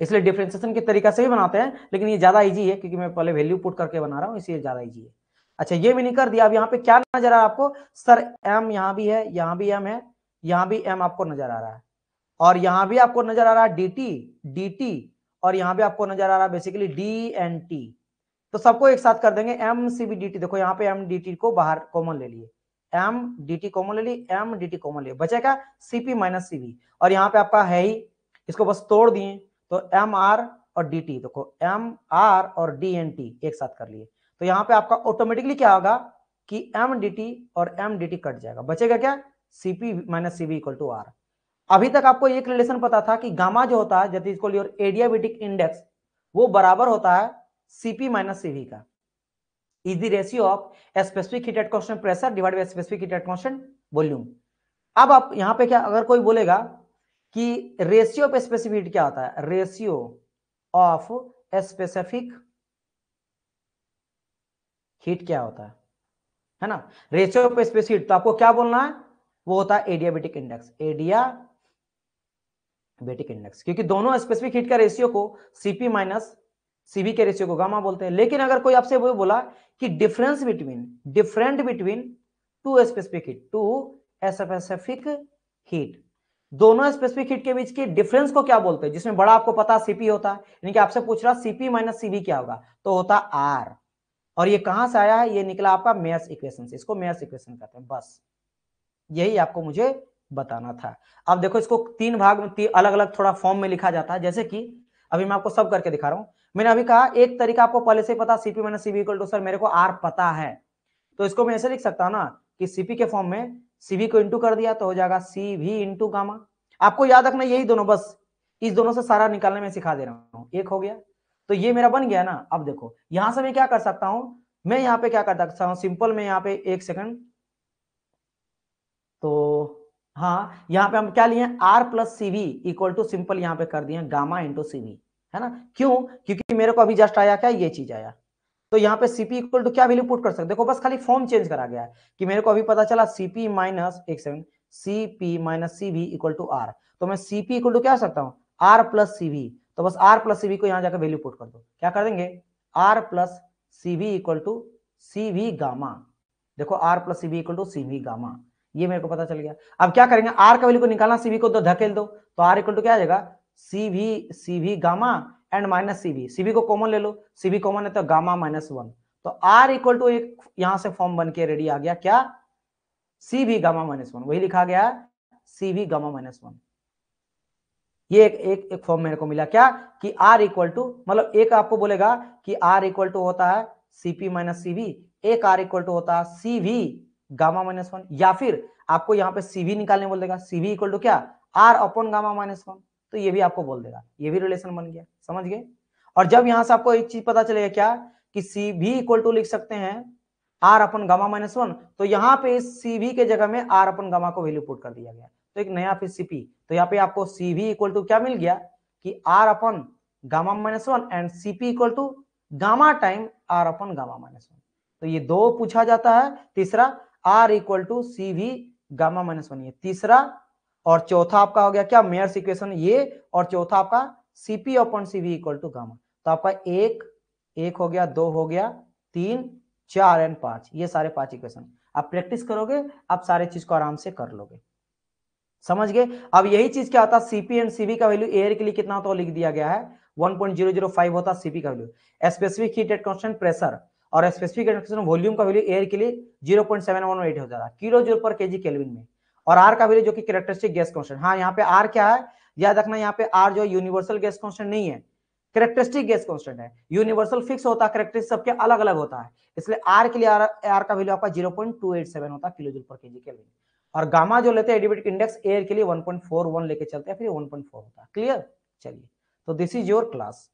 इसलिए डिफ्रेंसिएशन के तरीका से ही बनाते हैं लेकिन ये ज्यादा इजी है क्योंकि मैं पहले वैल्यू पुट करके बना रहा हूँ इसलिए ज्यादा इजी है अच्छा ये भी नहीं कर दिया अब यहाँ पे क्या नजर आ रहा है आपको सर एम यहाँ भी है यहाँ भी एम है यहाँ भी एम आपको नजर आ रहा है और यहाँ भी आपको नजर आ रहा है डी टी डी टी और यहाँ पे आपको नजर आ रहा है बेसिकली डी एन टी तो सबको एक साथ कर देंगे M C B D T देखो यहाँ पे एम डी टी को बाहर कॉमन ले लिए एम डी टी कॉमन ले लिए एम डी टी कॉमन ले बचे बचेगा सीपी माइनस सीबी और यहाँ पे आपका है ही इसको बस तोड़ दिए तो एम आर और डी टी देखो एम आर और डी एन टी एक साथ कर लिए तो यहाँ पे आपका ऑटोमेटिकली क्या होगा कि एम डी टी और एम डी टी कट जाएगा बचेगा क्या CP minus CB equal to R अभी तक आपको एक रिलेशन पता था कि गामा जो होता है जब इसको लियो एडियाबेटिक इंडेक्स वो बराबर होता है सीपी माइनस सीवी का is the ratio of specific heated constant pressure divide by specific heated constant volume अब आप यहां पे क्या अगर कोई बोलेगा कि रेशियो ऑफ स्पेसिफिक हीट क्या होता है रेशियो ऑफ स्पेसिफिक हीट क्या होता है है ना रेशियो ऑफ स्पेसिफिक हीट तो आपको क्या बोलना है वो होता है adiabatic index adiabatic index क्योंकि दोनों स्पेसिफिक हीट का रेशियो को सीपी माइनस सीबी के रेशियो को गामा बोलते हैं लेकिन अगर कोई आपसे वो बोला कि difference between different between two specific heat two specific heat दोनों स्पेसिफिक हीट के बीच के डिफरेंस को क्या बोलते हैं जिसमें बड़ा आपको पता सीपी होता है यानी कि आपसे पूछ रहा सीपी माइनस सीबी क्या होगा तो होता आर और ये कहां से आया है ये निकला आपका मेयर्स इक्वेशन से इसको मेयर्स इक्वेशन कहते हैं बस यही आपको मुझे बताना था अब देखो इसको तीन भाग में ती, अलग अलग थोड़ा फॉर्म में लिखा जाता है जैसे कि अभी मैं आपको सब करके दिखा रहा हूं मैंने अभी कहा एक तरीका आपको पहले से पता CP minus CB equal to sir मेरे को आर पता है तो इसको मैं ऐसे लिख सकता हूं ना कि सीपी के फॉर्म में सीबी को इंटू कर दिया तो हो जाएगा सी भी इंटू गामा आपको याद रखना यही दोनों बस इस दोनों से सारा निकालने में सिखा दे रहा हूँ एक हो गया तो ये मेरा बन गया ना अब देखो यहां से मैं क्या कर सकता हूं मैं यहाँ पे क्या कर सकता हूँ सिंपल में यहाँ पे एक सेकंड तो हाँ यहाँ पे हम क्या लिए R plus CV equal to simple यहाँ पे कर दिए गामा इंटू सीवी है ना क्यों क्योंकि मेरे को अभी जस्ट आया क्या ये चीज आया तो यहाँ पे सीपी इक्वल टू क्या वैल्यू पुट कर सकते देखो बस खाली फॉर्म चेंज करा गया है कि मेरे को अभी पता चला सीपी माइनस एक second CP minus CV equal to R तो मैं सीपी इक्वल टू क्या सकता हूँ आर प्लस सीवी तो बस आर प्लस सीवी को यहाँ जाकर वैल्यू पुट कर दो क्या कर देंगे R plus CV equal to CV gamma देखो R plus CV equal to CV gamma ये मेरे को पता चल गया अब क्या करेंगे आर का वैल्यू को निकालना सीवी को तो धकेल दो तो आर इक्वल टू क्या आ जाएगा CV CV gamma and minus CV CV को कॉमन ले लो सीवी कॉमन है तो गामा माइनस वन तो आर इक्वल टू एक यहां से फॉर्म बन के रेडी आ गया क्या सीवी गामा माइनस वन वही लिखा गया सीवी गामा माइनस वन ये एक एक एक फॉर्म मेरे को मिला क्या कि आर इक्वल टू मतलब एक आपको बोलेगा कि आर इक्वल टू होता है सीपी माइनस सीवी एक आर इक्वल टू होता है सीवी गामा माइनस वन या फिर आपको यहाँ पे सीवी निकालने बोल देगा सीवी इक्वल टू क्या R upon gamma minus one तो ये भी आपको बोल देगा ये भी रिलेशन बन गया समझ गए और जब यहां से आपको एक चीज पता चलेगा क्या कि सी भी इक्वल टू लिख सकते हैं R upon gamma minus one तो यहाँ पे इस सी भी के जगह में आर अपन गामा को वैल्यू पुट कर दिया गया तो एक नया फिर सीपी तो यहाँ पे आपको सी भी इक्वल टू क्या मिल गया कि R upon gamma minus one and CP equal to gamma time R upon gamma minus one तो ये दो पूछा जाता है तीसरा R equal to C V gamma minus one ये तीसरा और चौथा आपका हो गया क्या मेयर इक्वेशन ये और चौथा आपका CP upon C V equal to gamma तो आपका एक एक हो गया दो हो गया तीन चार एंड पांच ये सारे पांच इक्वेशन आप प्रैक्टिस करोगे आप सारे चीज को आराम से कर लोगे समझ गए अब यही चीज क्या होता है सीपी एंड सीवी का वैल्यू एयर के लिए कितना होता है लिख दिया गया है 1.005 होता सीपी का value specific heat at constant pressure और स्पेसिफिक एडक्शन वॉल्यूम का वैल्यू एयर के लिए zero point seven one eight हो जाएगा किलो जीरो पर के जी केल्विन में और आर का वैल्यू जो कि करेक्टरिस्टिक गैस कॉन्स्टेंट हाँ यहाँ पे आर क्या है याद रखना यहाँ पे आर जो यूनिवर्सल गैस कॉन्स्टेंट नहीं है करेक्टरिस्टिक गैस कॉन्स्टेंट है यूनिवर्सल फिक्स होता है करेक्टरिस्टिक सबके अलग अलग होता है इसलिए आर के लिए आर, आर का वैल्यू आपका zero point two eight seven होता है किलो जूल पर के जी केल्विन और गामा जो लेते हैं एडिबेटिक इंडेक्स एयर के लिए वन पॉइंट फोर वन लेके चलते हैं फिर वन पॉइंट फोर होता है क्लियर चलिए तो दिस इज योर क्लास